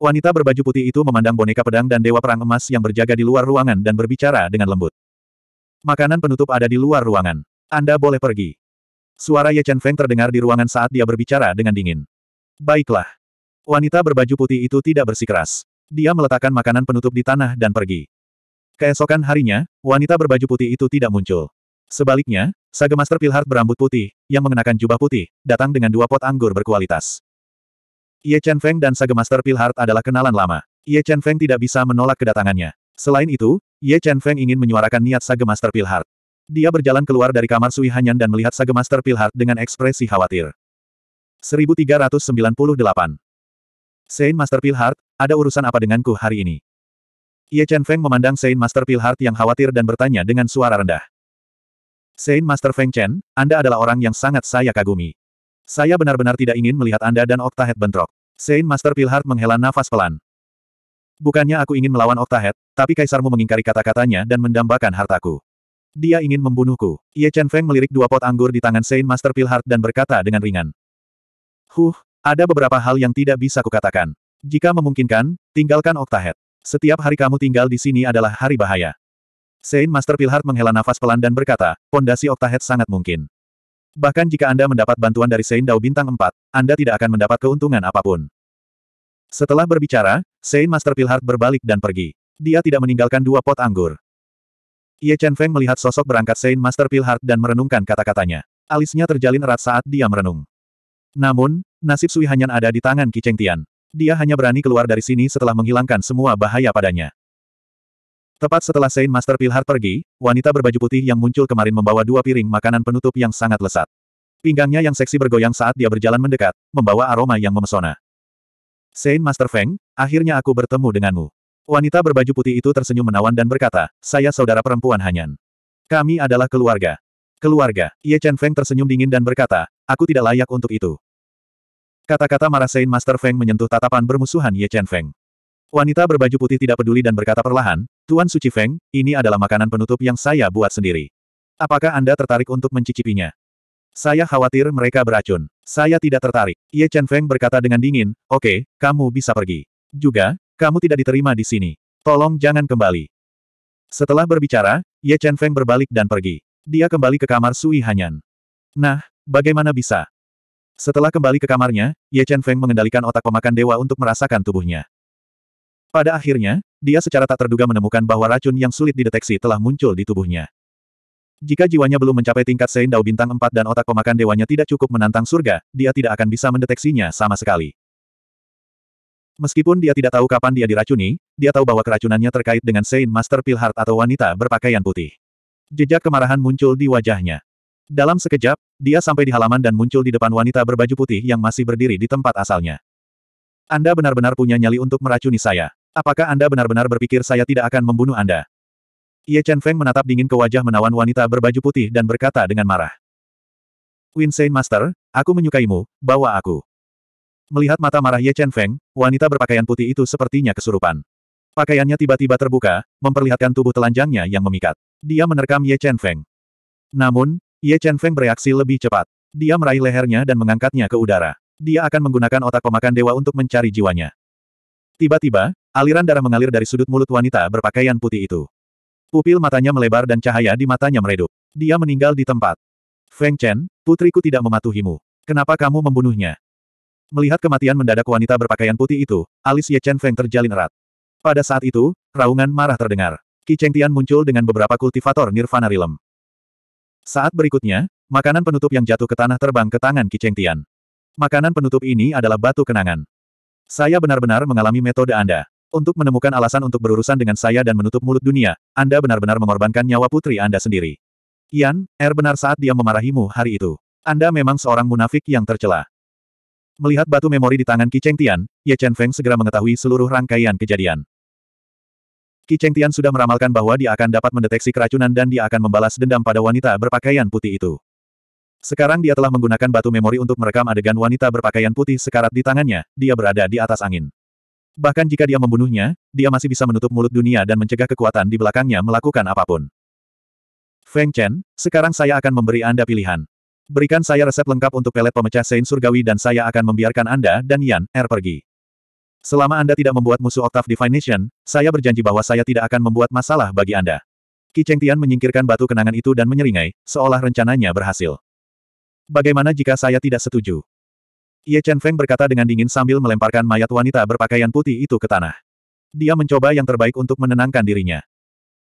Speaker 1: Wanita berbaju putih itu memandang boneka pedang dan dewa perang emas yang berjaga di luar ruangan dan berbicara dengan lembut. Makanan penutup ada di luar ruangan. Anda boleh pergi. Suara Ye Chen Feng terdengar di ruangan saat dia berbicara dengan dingin. Baiklah. Wanita berbaju putih itu tidak bersikeras. Dia meletakkan makanan penutup di tanah dan pergi. Keesokan harinya, wanita berbaju putih itu tidak muncul. Sebaliknya, Saga Master Pilhard berambut putih, yang mengenakan jubah putih, datang dengan dua pot anggur berkualitas. Ye Chen Feng dan Saga Master Pilhard adalah kenalan lama. Ye Chen Feng tidak bisa menolak kedatangannya. Selain itu, Ye Chen Feng ingin menyuarakan niat Saga Master Pilhard. Dia berjalan keluar dari kamar Sui Hanyan dan melihat Saga Master Pilhard dengan ekspresi khawatir. 1398 Saint Master Pilhard, ada urusan apa denganku hari ini? Ye Chen Feng memandang Saint Master Pilhard yang khawatir dan bertanya dengan suara rendah. Saint Master Feng Chen, Anda adalah orang yang sangat saya kagumi. Saya benar-benar tidak ingin melihat Anda dan Octahead bentrok. Saint Master Pilhard menghela nafas pelan. Bukannya aku ingin melawan Octahead, tapi kaisarmu mengingkari kata-katanya dan mendambakan hartaku. Dia ingin membunuhku. Ye Chen Feng melirik dua pot anggur di tangan Saint Master Pilhard dan berkata dengan ringan. Huh, ada beberapa hal yang tidak bisa kukatakan. Jika memungkinkan, tinggalkan Octahead. Setiap hari kamu tinggal di sini adalah hari bahaya. Sein Master Pilhard menghela nafas pelan dan berkata, pondasi Octahead sangat mungkin. Bahkan jika Anda mendapat bantuan dari Sein Dao Bintang 4, Anda tidak akan mendapat keuntungan apapun. Setelah berbicara, Sein Master Pilhard berbalik dan pergi. Dia tidak meninggalkan dua pot anggur. Ye Chen Feng melihat sosok berangkat Sein Master Pilhard dan merenungkan kata-katanya. Alisnya terjalin erat saat dia merenung. Namun, nasib Sui Hanyan ada di tangan Ki Cheng Tian. Dia hanya berani keluar dari sini setelah menghilangkan semua bahaya padanya. Tepat setelah Saint Master Pilhar pergi, wanita berbaju putih yang muncul kemarin membawa dua piring makanan penutup yang sangat lesat. Pinggangnya yang seksi bergoyang saat dia berjalan mendekat, membawa aroma yang memesona. Saint Master Feng, akhirnya aku bertemu denganmu. Wanita berbaju putih itu tersenyum menawan dan berkata, saya saudara perempuan Hanyan. Kami adalah keluarga. Keluarga, Ye Chen Feng tersenyum dingin dan berkata, aku tidak layak untuk itu. Kata-kata marah Saint Master Feng menyentuh tatapan bermusuhan Ye Chen Feng. Wanita berbaju putih tidak peduli dan berkata perlahan, Tuan Suci Feng, ini adalah makanan penutup yang saya buat sendiri. Apakah Anda tertarik untuk mencicipinya? Saya khawatir mereka beracun. Saya tidak tertarik. Ye Chen Feng berkata dengan dingin, oke, okay, kamu bisa pergi. Juga, kamu tidak diterima di sini. Tolong jangan kembali. Setelah berbicara, Ye Chen Feng berbalik dan pergi. Dia kembali ke kamar Sui Hanyan. Nah, bagaimana bisa? Setelah kembali ke kamarnya, Ye Chen Feng mengendalikan otak pemakan dewa untuk merasakan tubuhnya. Pada akhirnya, dia secara tak terduga menemukan bahwa racun yang sulit dideteksi telah muncul di tubuhnya. Jika jiwanya belum mencapai tingkat Sein Dao bintang 4 dan otak pemakan dewanya tidak cukup menantang surga, dia tidak akan bisa mendeteksinya sama sekali. Meskipun dia tidak tahu kapan dia diracuni, dia tahu bahwa keracunannya terkait dengan Sein Master Pilhart atau wanita berpakaian putih. Jejak kemarahan muncul di wajahnya. Dalam sekejap, dia sampai di halaman dan muncul di depan wanita berbaju putih yang masih berdiri di tempat asalnya. Anda benar-benar punya nyali untuk meracuni saya. Apakah Anda benar-benar berpikir saya tidak akan membunuh Anda? Ye Chen Feng menatap dingin ke wajah menawan wanita berbaju putih dan berkata dengan marah. Winsane Master, aku menyukaimu, bawa aku. Melihat mata marah Ye Chen Feng, wanita berpakaian putih itu sepertinya kesurupan. Pakaiannya tiba-tiba terbuka, memperlihatkan tubuh telanjangnya yang memikat. Dia menerkam Ye Chen Feng. Namun, Ye Chen Feng bereaksi lebih cepat. Dia meraih lehernya dan mengangkatnya ke udara. Dia akan menggunakan otak pemakan dewa untuk mencari jiwanya. Tiba-tiba, aliran darah mengalir dari sudut mulut wanita berpakaian putih itu. Pupil matanya melebar dan cahaya di matanya meredup. Dia meninggal di tempat. Feng Chen, putriku tidak mematuhimu. Kenapa kamu membunuhnya? Melihat kematian mendadak wanita berpakaian putih itu, alis Ye Chen Feng terjalin erat. Pada saat itu, raungan marah terdengar. Ki Cheng Tian muncul dengan beberapa kultivator Nirvana Rilem. Saat berikutnya, makanan penutup yang jatuh ke tanah terbang ke tangan Ki Cheng Tian. Makanan penutup ini adalah batu kenangan. Saya benar-benar mengalami metode Anda. Untuk menemukan alasan untuk berurusan dengan saya dan menutup mulut dunia, Anda benar-benar mengorbankan nyawa putri Anda sendiri. Yan, er benar saat dia memarahimu hari itu. Anda memang seorang munafik yang tercela. Melihat batu memori di tangan Qi Cheng Tian, Ye Chen Feng segera mengetahui seluruh rangkaian kejadian. Qi Cheng Tian sudah meramalkan bahwa dia akan dapat mendeteksi keracunan dan dia akan membalas dendam pada wanita berpakaian putih itu. Sekarang dia telah menggunakan batu memori untuk merekam adegan wanita berpakaian putih sekarat di tangannya, dia berada di atas angin. Bahkan jika dia membunuhnya, dia masih bisa menutup mulut dunia dan mencegah kekuatan di belakangnya melakukan apapun. Feng Chen, sekarang saya akan memberi Anda pilihan. Berikan saya resep lengkap untuk pelet pemecah Sein Surgawi dan saya akan membiarkan Anda dan Yan Er pergi. Selama Anda tidak membuat musuh Octave Nation, saya berjanji bahwa saya tidak akan membuat masalah bagi Anda. Ki Cheng Tian menyingkirkan batu kenangan itu dan menyeringai, seolah rencananya berhasil. Bagaimana jika saya tidak setuju? Ye Chen Feng berkata dengan dingin sambil melemparkan mayat wanita berpakaian putih itu ke tanah. Dia mencoba yang terbaik untuk menenangkan dirinya.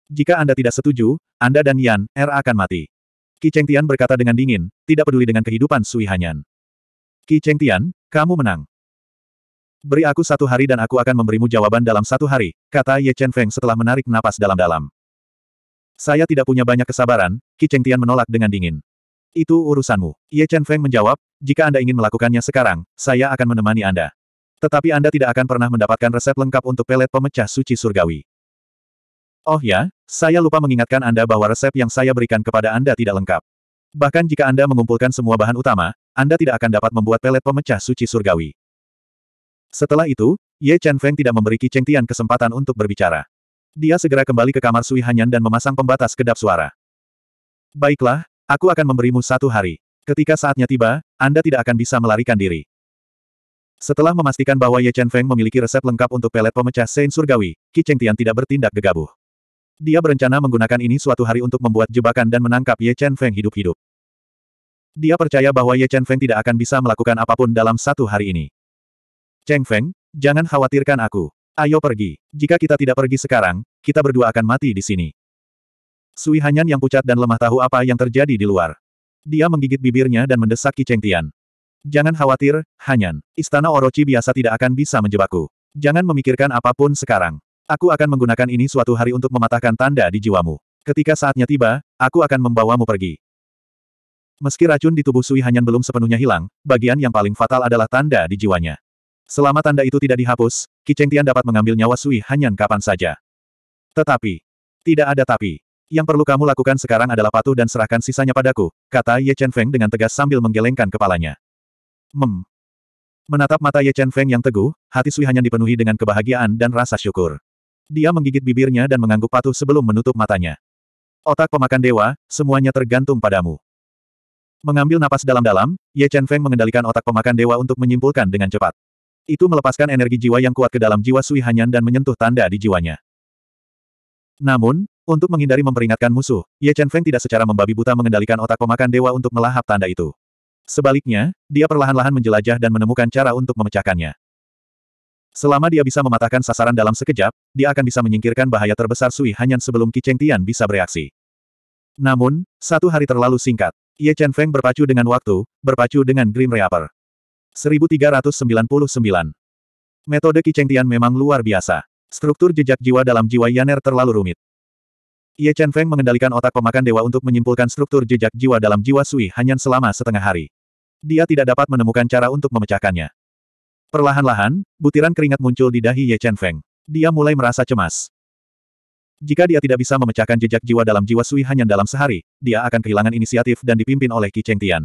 Speaker 1: Jika Anda tidak setuju, Anda dan Yan, Er akan mati. Qi Cheng Tian berkata dengan dingin, tidak peduli dengan kehidupan Sui Hanyan. Qi Cheng Tian, kamu menang. Beri aku satu hari dan aku akan memberimu jawaban dalam satu hari, kata Ye Chen Feng setelah menarik napas dalam-dalam. Saya tidak punya banyak kesabaran, Qi Cheng Tian menolak dengan dingin. Itu urusanmu. Ye Chen Feng menjawab, jika Anda ingin melakukannya sekarang, saya akan menemani Anda. Tetapi Anda tidak akan pernah mendapatkan resep lengkap untuk pelet pemecah suci surgawi. Oh ya, saya lupa mengingatkan Anda bahwa resep yang saya berikan kepada Anda tidak lengkap. Bahkan jika Anda mengumpulkan semua bahan utama, Anda tidak akan dapat membuat pelet pemecah suci surgawi. Setelah itu, Ye Chen Feng tidak memberi Qi Cheng Tian kesempatan untuk berbicara. Dia segera kembali ke kamar Sui Hanyan dan memasang pembatas kedap suara. Baiklah, Aku akan memberimu satu hari. Ketika saatnya tiba, Anda tidak akan bisa melarikan diri. Setelah memastikan bahwa Ye Chen Feng memiliki resep lengkap untuk pelet pemecah Sein Surgawi, Qi Cheng Tian tidak bertindak gegabah. Dia berencana menggunakan ini suatu hari untuk membuat jebakan dan menangkap Ye Chen Feng hidup-hidup. Dia percaya bahwa Ye Chen Feng tidak akan bisa melakukan apapun dalam satu hari ini. Cheng Feng, jangan khawatirkan aku. Ayo pergi. Jika kita tidak pergi sekarang, kita berdua akan mati di sini. Sui Hanyan yang pucat dan lemah tahu apa yang terjadi di luar. Dia menggigit bibirnya dan mendesak Ki Cheng Tian. Jangan khawatir, Hanyan. Istana Orochi biasa tidak akan bisa menjebakku. Jangan memikirkan apapun sekarang. Aku akan menggunakan ini suatu hari untuk mematahkan tanda di jiwamu. Ketika saatnya tiba, aku akan membawamu pergi. Meski racun di tubuh Sui Hanyan belum sepenuhnya hilang, bagian yang paling fatal adalah tanda di jiwanya. Selama tanda itu tidak dihapus, Ki Cheng Tian dapat mengambil nyawa Sui Hanyan kapan saja. Tetapi, tidak ada tapi. Yang perlu kamu lakukan sekarang adalah patuh dan serahkan sisanya padaku, kata Ye Chen Feng dengan tegas sambil menggelengkan kepalanya. Mem. Menatap mata Ye Chen Feng yang teguh, hati Sui Hanyan dipenuhi dengan kebahagiaan dan rasa syukur. Dia menggigit bibirnya dan mengangguk patuh sebelum menutup matanya. Otak pemakan dewa, semuanya tergantung padamu. Mengambil napas dalam-dalam, Ye Chen Feng mengendalikan otak pemakan dewa untuk menyimpulkan dengan cepat. Itu melepaskan energi jiwa yang kuat ke dalam jiwa Sui Hanyan dan menyentuh tanda di jiwanya. Namun, untuk menghindari memperingatkan musuh, Ye Chen Feng tidak secara membabi buta mengendalikan otak pemakan dewa untuk melahap tanda itu. Sebaliknya, dia perlahan-lahan menjelajah dan menemukan cara untuk memecahkannya. Selama dia bisa mematahkan sasaran dalam sekejap, dia akan bisa menyingkirkan bahaya terbesar Sui Hanyan sebelum Qi Cheng Tian bisa bereaksi. Namun, satu hari terlalu singkat. Ye Chen Feng berpacu dengan waktu, berpacu dengan Grim Reaper. 1399. Metode Qi Cheng Tian memang luar biasa. Struktur jejak jiwa dalam jiwa Yaner terlalu rumit. Ye Chen Feng mengendalikan otak pemakan dewa untuk menyimpulkan struktur jejak jiwa dalam jiwa Sui Hanyan selama setengah hari. Dia tidak dapat menemukan cara untuk memecahkannya. Perlahan-lahan, butiran keringat muncul di dahi Ye Chen Feng. Dia mulai merasa cemas. Jika dia tidak bisa memecahkan jejak jiwa dalam jiwa Sui Hanyan dalam sehari, dia akan kehilangan inisiatif dan dipimpin oleh Qi Cheng Tian.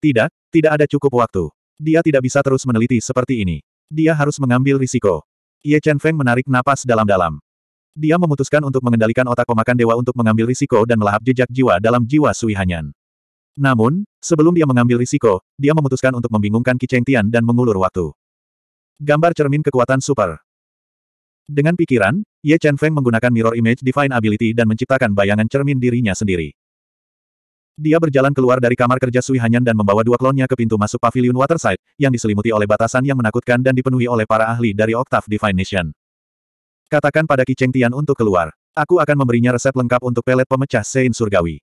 Speaker 1: Tidak, tidak ada cukup waktu. Dia tidak bisa terus meneliti seperti ini. Dia harus mengambil risiko. Ye Chen Feng menarik napas dalam-dalam. Dia memutuskan untuk mengendalikan otak pemakan dewa untuk mengambil risiko dan melahap jejak jiwa dalam jiwa Sui Hanyan. Namun, sebelum dia mengambil risiko, dia memutuskan untuk membingungkan Qi Cheng Tian dan mengulur waktu. Gambar cermin kekuatan super. Dengan pikiran, Ye Chen Feng menggunakan mirror image divine ability dan menciptakan bayangan cermin dirinya sendiri. Dia berjalan keluar dari kamar kerja Sui Hanyan dan membawa dua klonnya ke pintu masuk pavilion Waterside, yang diselimuti oleh batasan yang menakutkan dan dipenuhi oleh para ahli dari Octave Divine Nation. Katakan pada Ki Cheng Tian untuk keluar. Aku akan memberinya resep lengkap untuk pelet pemecah Sein Surgawi.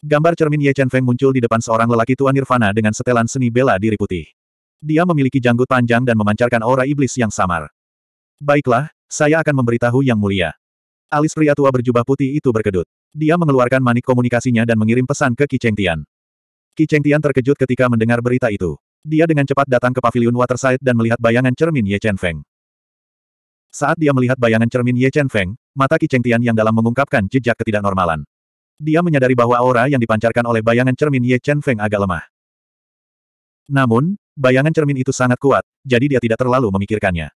Speaker 1: Gambar cermin Ye Chen Feng muncul di depan seorang lelaki tua nirvana dengan setelan seni bela diri putih. Dia memiliki janggut panjang dan memancarkan aura iblis yang samar. Baiklah, saya akan memberitahu yang mulia. Alis pria tua berjubah putih itu berkedut. Dia mengeluarkan manik komunikasinya dan mengirim pesan ke Ki Cheng Tian. Ki Cheng Tian terkejut ketika mendengar berita itu. Dia dengan cepat datang ke Paviliun Waterside dan melihat bayangan cermin Ye Chen Feng. Saat dia melihat bayangan cermin Ye Chen Feng, mata Qi Cheng Tian yang dalam mengungkapkan jejak ketidaknormalan. Dia menyadari bahwa aura yang dipancarkan oleh bayangan cermin Ye Chen Feng agak lemah. Namun, bayangan cermin itu sangat kuat, jadi dia tidak terlalu memikirkannya.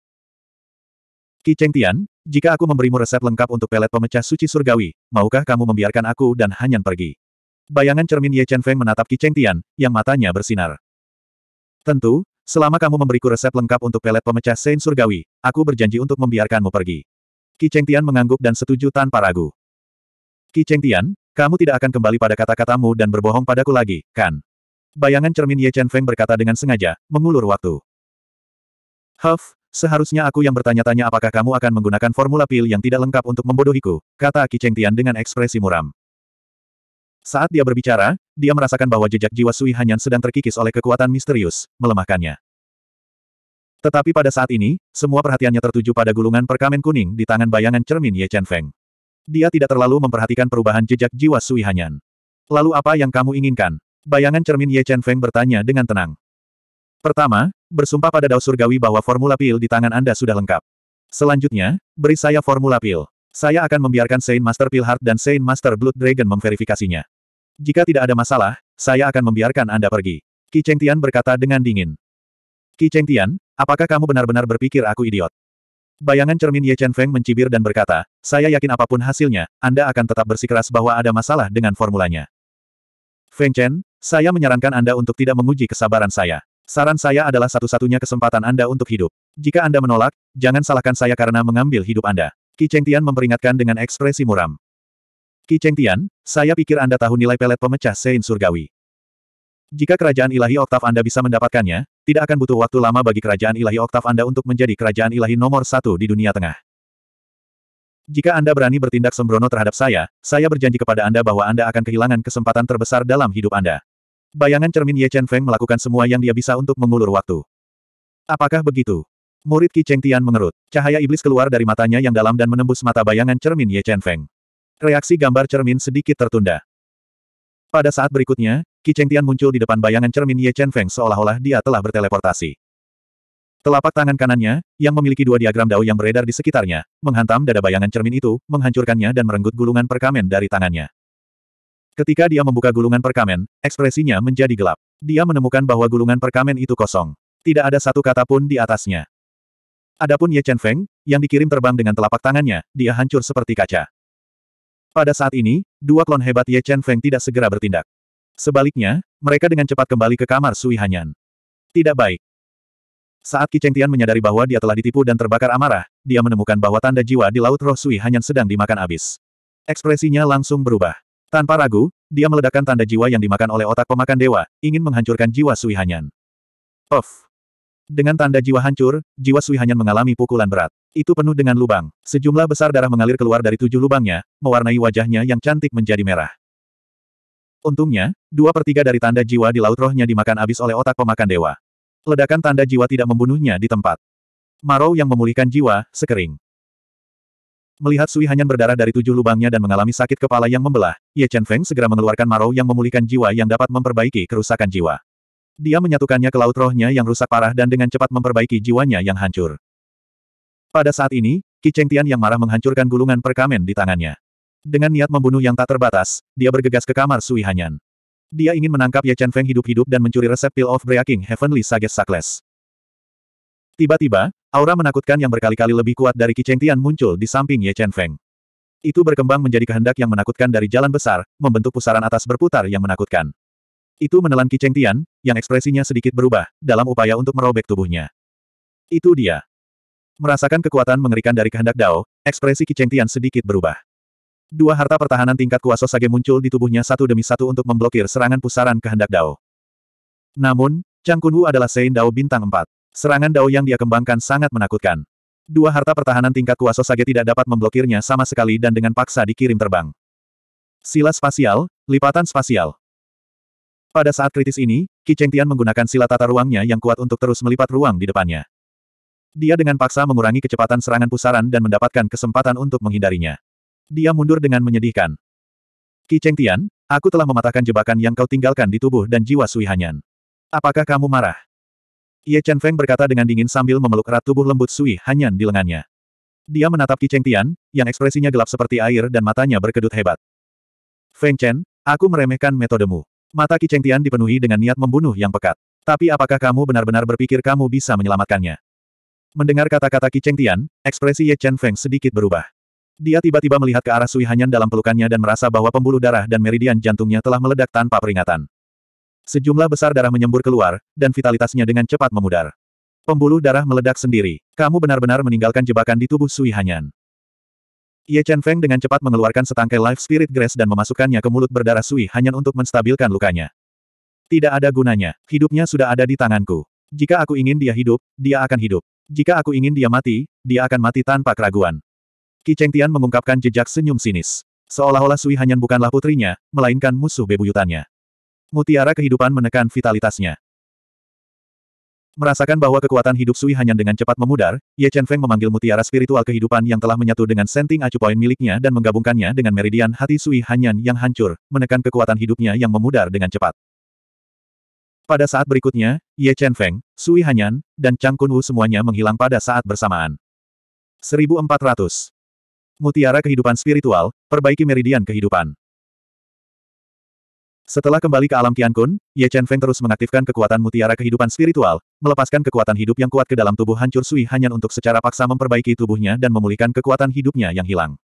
Speaker 1: Qi Cheng Tian, jika aku memberimu resep lengkap untuk pelet pemecah suci surgawi, maukah kamu membiarkan aku dan Hanyan pergi? Bayangan cermin Ye Chen Feng menatap Qi Cheng Tian, yang matanya bersinar. Tentu, Selama kamu memberiku resep lengkap untuk pelet pemecah Sein Surgawi, aku berjanji untuk membiarkanmu pergi. Ki Cheng Tian mengangguk dan setuju tanpa ragu. Ki Cheng Tian, kamu tidak akan kembali pada kata-katamu dan berbohong padaku lagi, kan? Bayangan cermin Ye Chen Feng berkata dengan sengaja, mengulur waktu. Huff, seharusnya aku yang bertanya-tanya apakah kamu akan menggunakan formula pil yang tidak lengkap untuk membodohiku, kata Ki Cheng Tian dengan ekspresi muram. Saat dia berbicara, dia merasakan bahwa jejak jiwa Sui Hanyan sedang terkikis oleh kekuatan misterius, melemahkannya. Tetapi pada saat ini, semua perhatiannya tertuju pada gulungan perkamen kuning di tangan bayangan cermin Ye Chen Feng. Dia tidak terlalu memperhatikan perubahan jejak jiwa Sui Hanyan. Lalu apa yang kamu inginkan? Bayangan cermin Ye Chen Feng bertanya dengan tenang. Pertama, bersumpah pada Dao Surgawi bahwa formula pil di tangan Anda sudah lengkap. Selanjutnya, beri saya formula pil. Saya akan membiarkan Saint Master Pil Heart dan Saint Master Blood Dragon memverifikasinya. Jika tidak ada masalah, saya akan membiarkan Anda pergi. Qi Tian berkata dengan dingin. Qi Tian, apakah kamu benar-benar berpikir aku idiot? Bayangan cermin Ye Chen Feng mencibir dan berkata, saya yakin apapun hasilnya, Anda akan tetap bersikeras bahwa ada masalah dengan formulanya. Feng Chen, saya menyarankan Anda untuk tidak menguji kesabaran saya. Saran saya adalah satu-satunya kesempatan Anda untuk hidup. Jika Anda menolak, jangan salahkan saya karena mengambil hidup Anda. Qi Tian memperingatkan dengan ekspresi muram. Ki Cheng Tian, saya pikir Anda tahu nilai pelet pemecah Sein Surgawi. Jika kerajaan ilahi oktav Anda bisa mendapatkannya, tidak akan butuh waktu lama bagi kerajaan ilahi oktav Anda untuk menjadi kerajaan ilahi nomor satu di dunia tengah. Jika Anda berani bertindak sembrono terhadap saya, saya berjanji kepada Anda bahwa Anda akan kehilangan kesempatan terbesar dalam hidup Anda. Bayangan cermin Ye Chen Feng melakukan semua yang dia bisa untuk mengulur waktu. Apakah begitu? Murid Ki Cheng Tian mengerut. Cahaya iblis keluar dari matanya yang dalam dan menembus mata bayangan cermin Ye Chen Feng. Reaksi gambar cermin sedikit tertunda. Pada saat berikutnya, Qi Chengtian muncul di depan bayangan cermin Ye Chen Feng seolah-olah dia telah berteleportasi. Telapak tangan kanannya, yang memiliki dua diagram dao yang beredar di sekitarnya, menghantam dada bayangan cermin itu, menghancurkannya dan merenggut gulungan perkamen dari tangannya. Ketika dia membuka gulungan perkamen, ekspresinya menjadi gelap. Dia menemukan bahwa gulungan perkamen itu kosong. Tidak ada satu kata pun di atasnya. Adapun Ye Chen Feng, yang dikirim terbang dengan telapak tangannya, dia hancur seperti kaca. Pada saat ini, dua klon hebat Ye Chen Feng tidak segera bertindak. Sebaliknya, mereka dengan cepat kembali ke kamar Sui Hanyan. Tidak baik. Saat Qi Tian menyadari bahwa dia telah ditipu dan terbakar amarah, dia menemukan bahwa tanda jiwa di Laut Roh Sui Hanyan sedang dimakan abis. Ekspresinya langsung berubah. Tanpa ragu, dia meledakkan tanda jiwa yang dimakan oleh otak pemakan dewa, ingin menghancurkan jiwa Sui Hanyan. Off. Dengan tanda jiwa hancur, jiwa Sui Hanyan mengalami pukulan berat. Itu penuh dengan lubang. Sejumlah besar darah mengalir keluar dari tujuh lubangnya, mewarnai wajahnya yang cantik menjadi merah. Untungnya, dua per tiga dari tanda jiwa di laut rohnya dimakan habis oleh otak pemakan dewa. Ledakan tanda jiwa tidak membunuhnya di tempat. Marou yang memulihkan jiwa, sekering. Melihat Sui Hanyan berdarah dari tujuh lubangnya dan mengalami sakit kepala yang membelah, Ye Chen Feng segera mengeluarkan Marou yang memulihkan jiwa yang dapat memperbaiki kerusakan jiwa. Dia menyatukannya ke laut rohnya yang rusak parah dan dengan cepat memperbaiki jiwanya yang hancur. Pada saat ini, Kiceng Tian yang marah menghancurkan gulungan perkamen di tangannya. Dengan niat membunuh yang tak terbatas, dia bergegas ke kamar Sui Hanyan. Dia ingin menangkap Ye Chen Feng hidup-hidup dan mencuri resep Pill of Breaking Heavenly Sage Sakles. Tiba-tiba, aura menakutkan yang berkali-kali lebih kuat dari Kiceng Tian muncul di samping Ye Chen Feng. Itu berkembang menjadi kehendak yang menakutkan dari jalan besar, membentuk pusaran atas berputar yang menakutkan. Itu menelan Kiceng Tian, yang ekspresinya sedikit berubah, dalam upaya untuk merobek tubuhnya. Itu dia. Merasakan kekuatan mengerikan dari kehendak Dao, ekspresi Kicheng Tian sedikit berubah. Dua harta pertahanan tingkat kuasa Sage muncul di tubuhnya satu demi satu untuk memblokir serangan pusaran kehendak Dao. Namun, Chang Kunwu adalah Sein Dao bintang empat. Serangan Dao yang dia kembangkan sangat menakutkan. Dua harta pertahanan tingkat kuasa Sage tidak dapat memblokirnya sama sekali dan dengan paksa dikirim terbang. Sila spasial, lipatan spasial. Pada saat kritis ini, Qi Tian menggunakan sila tata ruangnya yang kuat untuk terus melipat ruang di depannya. Dia dengan paksa mengurangi kecepatan serangan pusaran dan mendapatkan kesempatan untuk menghindarinya. Dia mundur dengan menyedihkan. Ki Cheng Tian, aku telah mematahkan jebakan yang kau tinggalkan di tubuh dan jiwa Sui Hanyan. Apakah kamu marah? Ye Chen Feng berkata dengan dingin sambil memeluk erat tubuh lembut Sui Hanyan di lengannya. Dia menatap Ki Cheng Tian, yang ekspresinya gelap seperti air dan matanya berkedut hebat. Feng Chen, aku meremehkan metodemu. Mata Ki Cheng Tian dipenuhi dengan niat membunuh yang pekat. Tapi apakah kamu benar-benar berpikir kamu bisa menyelamatkannya? Mendengar kata-kata Qi Tian, ekspresi Ye Chen Feng sedikit berubah. Dia tiba-tiba melihat ke arah Sui Hanyan dalam pelukannya dan merasa bahwa pembuluh darah dan meridian jantungnya telah meledak tanpa peringatan. Sejumlah besar darah menyembur keluar, dan vitalitasnya dengan cepat memudar. Pembuluh darah meledak sendiri. Kamu benar-benar meninggalkan jebakan di tubuh Sui Hanyan. Ye Chen Feng dengan cepat mengeluarkan setangkai Life Spirit Grace dan memasukkannya ke mulut berdarah Sui Hanyan untuk menstabilkan lukanya. Tidak ada gunanya. Hidupnya sudah ada di tanganku. Jika aku ingin dia hidup, dia akan hidup. Jika aku ingin dia mati, dia akan mati tanpa keraguan. Ki Cheng Tian mengungkapkan jejak senyum sinis. Seolah-olah Sui Hanyan bukanlah putrinya, melainkan musuh bebuyutannya. Mutiara kehidupan menekan vitalitasnya. Merasakan bahwa kekuatan hidup Sui Hanyan dengan cepat memudar, Ye Chen Feng memanggil mutiara spiritual kehidupan yang telah menyatu dengan senting acu poin miliknya dan menggabungkannya dengan meridian hati Sui Hanyan yang hancur, menekan kekuatan hidupnya yang memudar dengan cepat. Pada saat berikutnya, Ye Chen Feng, Sui Hanyan, dan Chang Kun Wu semuanya menghilang pada saat bersamaan. 1400. Mutiara Kehidupan Spiritual, Perbaiki Meridian Kehidupan. Setelah kembali ke alam Qian Kun, Ye Chen Feng terus mengaktifkan kekuatan mutiara kehidupan spiritual, melepaskan kekuatan hidup yang kuat ke dalam tubuh hancur Sui Hanyan untuk secara paksa memperbaiki tubuhnya dan memulihkan kekuatan hidupnya yang hilang.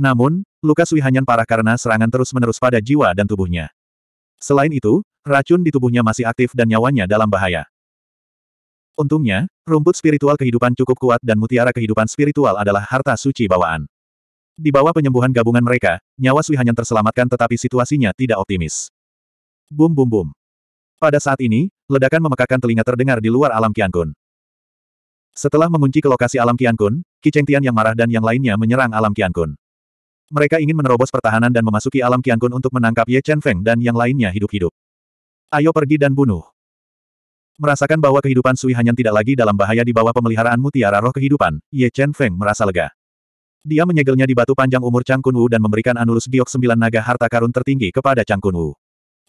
Speaker 1: Namun, luka Sui Hanyan parah karena serangan terus-menerus pada jiwa dan tubuhnya. Selain itu, racun di tubuhnya masih aktif dan nyawanya dalam bahaya. Untungnya, rumput spiritual kehidupan cukup kuat dan mutiara kehidupan spiritual adalah harta suci bawaan. Di bawah penyembuhan gabungan mereka, nyawa Sui hanya terselamatkan tetapi situasinya tidak optimis. Bum bum bum. Pada saat ini, ledakan memekakan telinga terdengar di luar alam Kiankun. Setelah mengunci ke lokasi alam Kiankun, Kicheng Tian yang marah dan yang lainnya menyerang alam Kiankun mereka ingin menerobos pertahanan dan memasuki alam Qiankun untuk menangkap Ye Chen Feng dan yang lainnya hidup-hidup. Ayo pergi dan bunuh. Merasakan bahwa kehidupan Sui Hanyan tidak lagi dalam bahaya di bawah pemeliharaan mutiara roh kehidupan, Ye Chen Feng merasa lega. Dia menyegelnya di batu panjang umur Chang Kun Wu dan memberikan anulus giok sembilan naga harta karun tertinggi kepada Chang Kun Wu.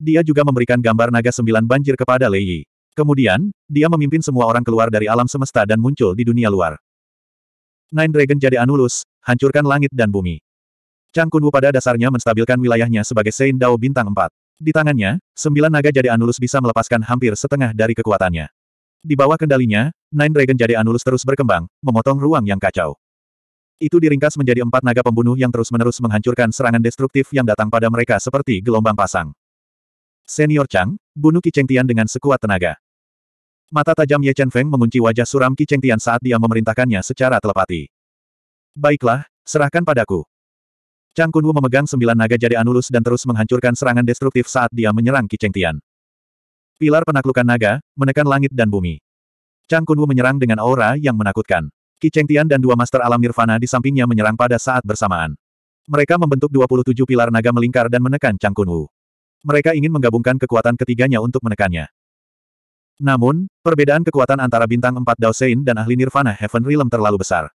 Speaker 1: Dia juga memberikan gambar naga sembilan banjir kepada Lei Yi. Kemudian, dia memimpin semua orang keluar dari alam semesta dan muncul di dunia luar. Nine Dragon jadi Anulus, hancurkan langit dan bumi. Chang Kunwu pada dasarnya menstabilkan wilayahnya sebagai Sein Dao bintang 4. Di tangannya, sembilan naga jadi Anulus bisa melepaskan hampir setengah dari kekuatannya. Di bawah kendalinya, Nine Dragon jadi Anulus terus berkembang, memotong ruang yang kacau. Itu diringkas menjadi empat naga pembunuh yang terus-menerus menghancurkan serangan destruktif yang datang pada mereka seperti gelombang pasang. Senior Chang, bunuh Ki Tian dengan sekuat tenaga. Mata tajam Ye Chen Feng mengunci wajah suram Ki Tian saat dia memerintahkannya secara telepati. Baiklah, serahkan padaku. Chang Kunwu memegang sembilan naga jade Anulus dan terus menghancurkan serangan destruktif saat dia menyerang Kiceng Tian. Pilar penaklukan naga, menekan langit dan bumi. Chang Kunwu menyerang dengan aura yang menakutkan. Kiceng Tian dan dua master alam nirvana di sampingnya menyerang pada saat bersamaan. Mereka membentuk 27 pilar naga melingkar dan menekan Chang Kunwu. Mereka ingin menggabungkan kekuatan ketiganya untuk menekannya. Namun, perbedaan kekuatan antara bintang empat Dao Sein dan ahli nirvana Heaven Realm terlalu besar.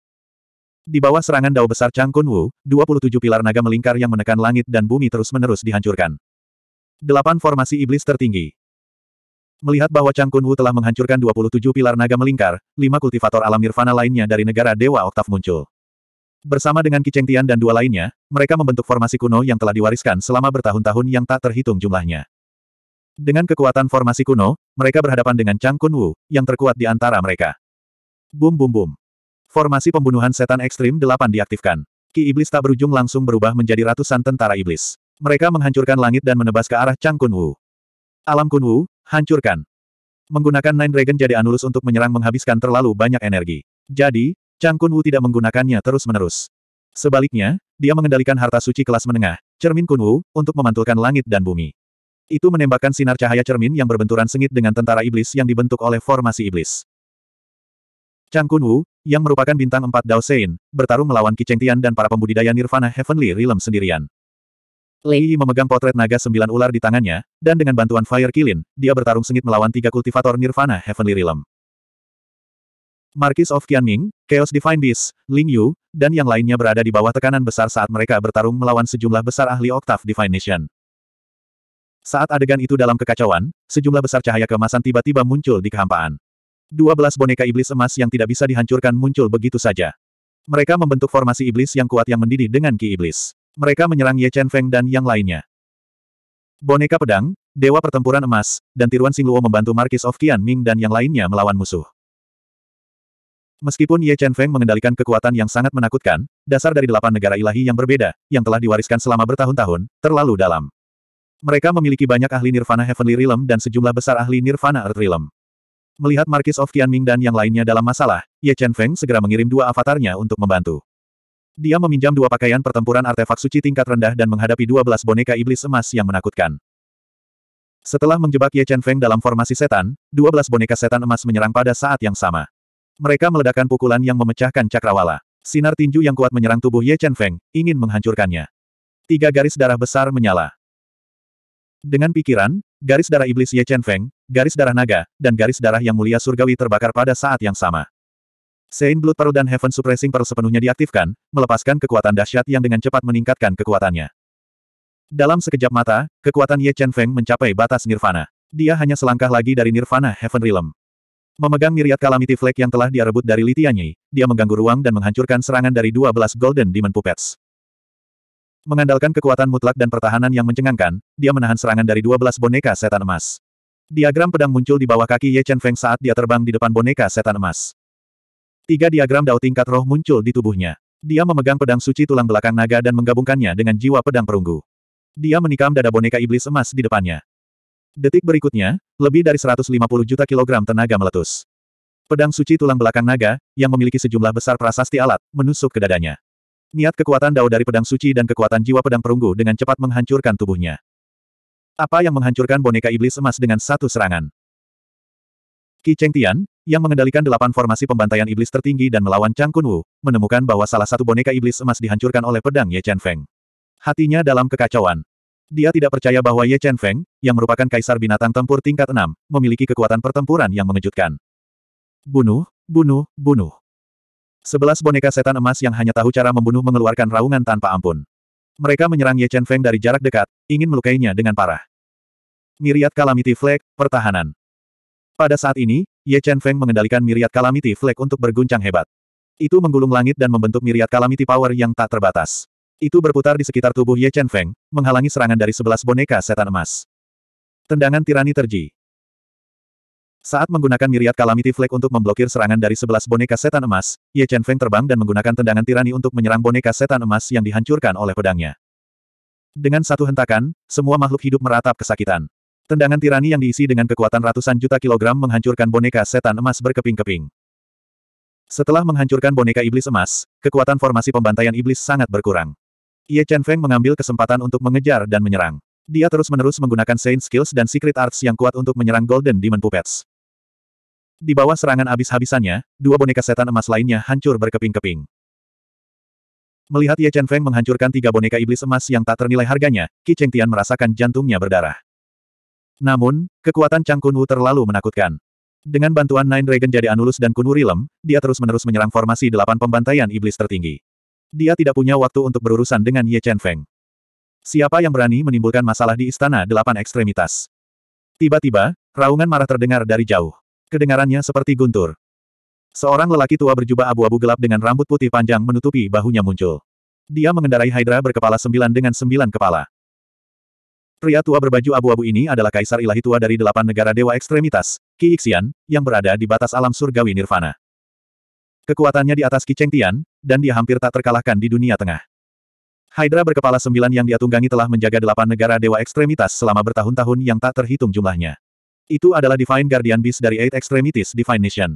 Speaker 1: Di bawah serangan dao besar Chang Kun Wu, 27 pilar naga melingkar yang menekan langit dan bumi terus-menerus dihancurkan. Delapan formasi iblis tertinggi. Melihat bahwa Chang Kun Wu telah menghancurkan 27 pilar naga melingkar, lima kultivator alam nirvana lainnya dari negara Dewa Oktav muncul. Bersama dengan Kicheng Tian dan dua lainnya, mereka membentuk formasi kuno yang telah diwariskan selama bertahun-tahun yang tak terhitung jumlahnya. Dengan kekuatan formasi kuno, mereka berhadapan dengan Chang Kun Wu, yang terkuat di antara mereka. Bum bum bum. Formasi pembunuhan setan ekstrim 8 diaktifkan. Ki Iblis tak berujung langsung berubah menjadi ratusan tentara iblis. Mereka menghancurkan langit dan menebas ke arah Chang Kun Alam Kunwu, hancurkan. Menggunakan Nine Dragon jadi Anulus untuk menyerang menghabiskan terlalu banyak energi. Jadi, Chang Kun tidak menggunakannya terus-menerus. Sebaliknya, dia mengendalikan harta suci kelas menengah, cermin Kunwu, untuk memantulkan langit dan bumi. Itu menembakkan sinar cahaya cermin yang berbenturan sengit dengan tentara iblis yang dibentuk oleh formasi iblis. Chang Kun yang merupakan bintang empat Dao Sein, bertarung melawan Qi Chengtian dan para pembudidaya Nirvana Heavenly Realm sendirian. Lei Yi memegang potret naga sembilan ular di tangannya, dan dengan bantuan Fire Kilin, dia bertarung sengit melawan tiga kultivator Nirvana Heavenly Realm. Marquis of Qianming, Chaos Divine Beast, Ling Yu, dan yang lainnya berada di bawah tekanan besar saat mereka bertarung melawan sejumlah besar ahli Octave Divine Nation. Saat adegan itu dalam kekacauan, sejumlah besar cahaya kemasan tiba-tiba muncul di kehampaan. 12 boneka iblis emas yang tidak bisa dihancurkan muncul begitu saja. Mereka membentuk formasi iblis yang kuat yang mendidih dengan ki iblis. Mereka menyerang Ye Chen Feng dan yang lainnya. Boneka pedang, dewa pertempuran emas, dan tiruan Singluo membantu Markis of Qian Ming dan yang lainnya melawan musuh. Meskipun Ye Chen Feng mengendalikan kekuatan yang sangat menakutkan, dasar dari delapan negara ilahi yang berbeda, yang telah diwariskan selama bertahun-tahun, terlalu dalam. Mereka memiliki banyak ahli Nirvana Heavenly Realm dan sejumlah besar ahli Nirvana Earth Realm. Melihat Markis of Qianming dan yang lainnya dalam masalah, Ye Chen Feng segera mengirim dua avatarnya untuk membantu. Dia meminjam dua pakaian pertempuran artefak suci tingkat rendah dan menghadapi dua belas boneka iblis emas yang menakutkan. Setelah menjebak Ye Chen Feng dalam formasi setan, dua belas boneka setan emas menyerang pada saat yang sama. Mereka meledakkan pukulan yang memecahkan cakrawala. Sinar tinju yang kuat menyerang tubuh Ye Chen Feng, ingin menghancurkannya. Tiga garis darah besar menyala. Dengan pikiran, garis darah iblis Ye Chen Feng, garis darah naga, dan garis darah yang mulia surgawi terbakar pada saat yang sama. Sein Blood Paru dan Heaven Suppressing Paru sepenuhnya diaktifkan, melepaskan kekuatan dahsyat yang dengan cepat meningkatkan kekuatannya. Dalam sekejap mata, kekuatan Ye Chen Feng mencapai batas nirvana. Dia hanya selangkah lagi dari nirvana Heaven Realm. Memegang miriat Calamity Flake yang telah dia rebut dari Litianyi, dia mengganggu ruang dan menghancurkan serangan dari 12 Golden Demon Puppets. Mengandalkan kekuatan mutlak dan pertahanan yang mencengangkan, dia menahan serangan dari 12 boneka setan emas. Diagram pedang muncul di bawah kaki Ye Chen Feng saat dia terbang di depan boneka setan emas. Tiga diagram dao tingkat roh muncul di tubuhnya. Dia memegang pedang suci tulang belakang naga dan menggabungkannya dengan jiwa pedang perunggu. Dia menikam dada boneka iblis emas di depannya. Detik berikutnya, lebih dari 150 juta kilogram tenaga meletus. Pedang suci tulang belakang naga, yang memiliki sejumlah besar prasasti alat, menusuk ke dadanya. Niat kekuatan dao dari pedang suci dan kekuatan jiwa pedang perunggu dengan cepat menghancurkan tubuhnya. Apa yang menghancurkan boneka iblis emas dengan satu serangan? Qi Cheng Tian, yang mengendalikan delapan formasi pembantaian iblis tertinggi dan melawan Chang Kun Wu, menemukan bahwa salah satu boneka iblis emas dihancurkan oleh pedang Ye Chen Feng. Hatinya dalam kekacauan. Dia tidak percaya bahwa Ye Chen Feng, yang merupakan kaisar binatang tempur tingkat enam, memiliki kekuatan pertempuran yang mengejutkan. Bunuh, bunuh, bunuh. Sebelas boneka setan emas yang hanya tahu cara membunuh mengeluarkan raungan tanpa ampun. Mereka menyerang Ye Chen Feng dari jarak dekat, ingin melukainya dengan parah. Miriat Calamity Flag, Pertahanan Pada saat ini, Ye Chen Feng mengendalikan Miriat Calamity Flag untuk berguncang hebat. Itu menggulung langit dan membentuk Miriat Calamity Power yang tak terbatas. Itu berputar di sekitar tubuh Ye Chen Feng, menghalangi serangan dari sebelas boneka setan emas. Tendangan tirani terji. Saat menggunakan miriat calamity flag untuk memblokir serangan dari sebelas boneka setan emas, Ye Chen Feng terbang dan menggunakan tendangan tirani untuk menyerang boneka setan emas yang dihancurkan oleh pedangnya. Dengan satu hentakan, semua makhluk hidup meratap kesakitan. Tendangan tirani yang diisi dengan kekuatan ratusan juta kilogram menghancurkan boneka setan emas berkeping-keping. Setelah menghancurkan boneka iblis emas, kekuatan formasi pembantaian iblis sangat berkurang. Ye Chen Feng mengambil kesempatan untuk mengejar dan menyerang. Dia terus-menerus menggunakan Saint Skills dan Secret Arts yang kuat untuk menyerang Golden Demon Puppets. Di bawah serangan habis-habisannya, dua boneka setan emas lainnya hancur berkeping-keping. Melihat Ye Chen Feng menghancurkan tiga boneka iblis emas yang tak ternilai harganya, Qi Cheng Tian merasakan jantungnya berdarah. Namun, kekuatan Chang Kun Wu terlalu menakutkan. Dengan bantuan Nine Dragon Jade Anulus dan Kun Wu Rilem, dia terus-menerus menyerang formasi delapan pembantaian iblis tertinggi. Dia tidak punya waktu untuk berurusan dengan Ye Chen Feng. Siapa yang berani menimbulkan masalah di Istana Delapan Ekstremitas? Tiba-tiba, raungan marah terdengar dari jauh. Kedengarannya seperti guntur. Seorang lelaki tua berjubah abu-abu gelap dengan rambut putih panjang menutupi bahunya muncul. Dia mengendarai Hydra berkepala sembilan dengan sembilan kepala. Pria tua berbaju abu-abu ini adalah kaisar ilahi tua dari delapan negara dewa ekstremitas, Ki Ixian, yang berada di batas alam surgawi nirvana. Kekuatannya di atas Qi Cheng Tian, dan dia hampir tak terkalahkan di dunia tengah. Hydra berkepala sembilan yang dia tunggangi telah menjaga delapan negara dewa ekstremitas selama bertahun-tahun yang tak terhitung jumlahnya. Itu adalah Divine Guardian Beast dari Eight Extremities Divine Nation.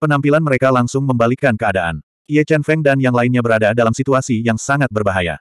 Speaker 1: Penampilan mereka langsung membalikkan keadaan. Ye Chen Feng dan yang lainnya berada dalam situasi yang sangat berbahaya.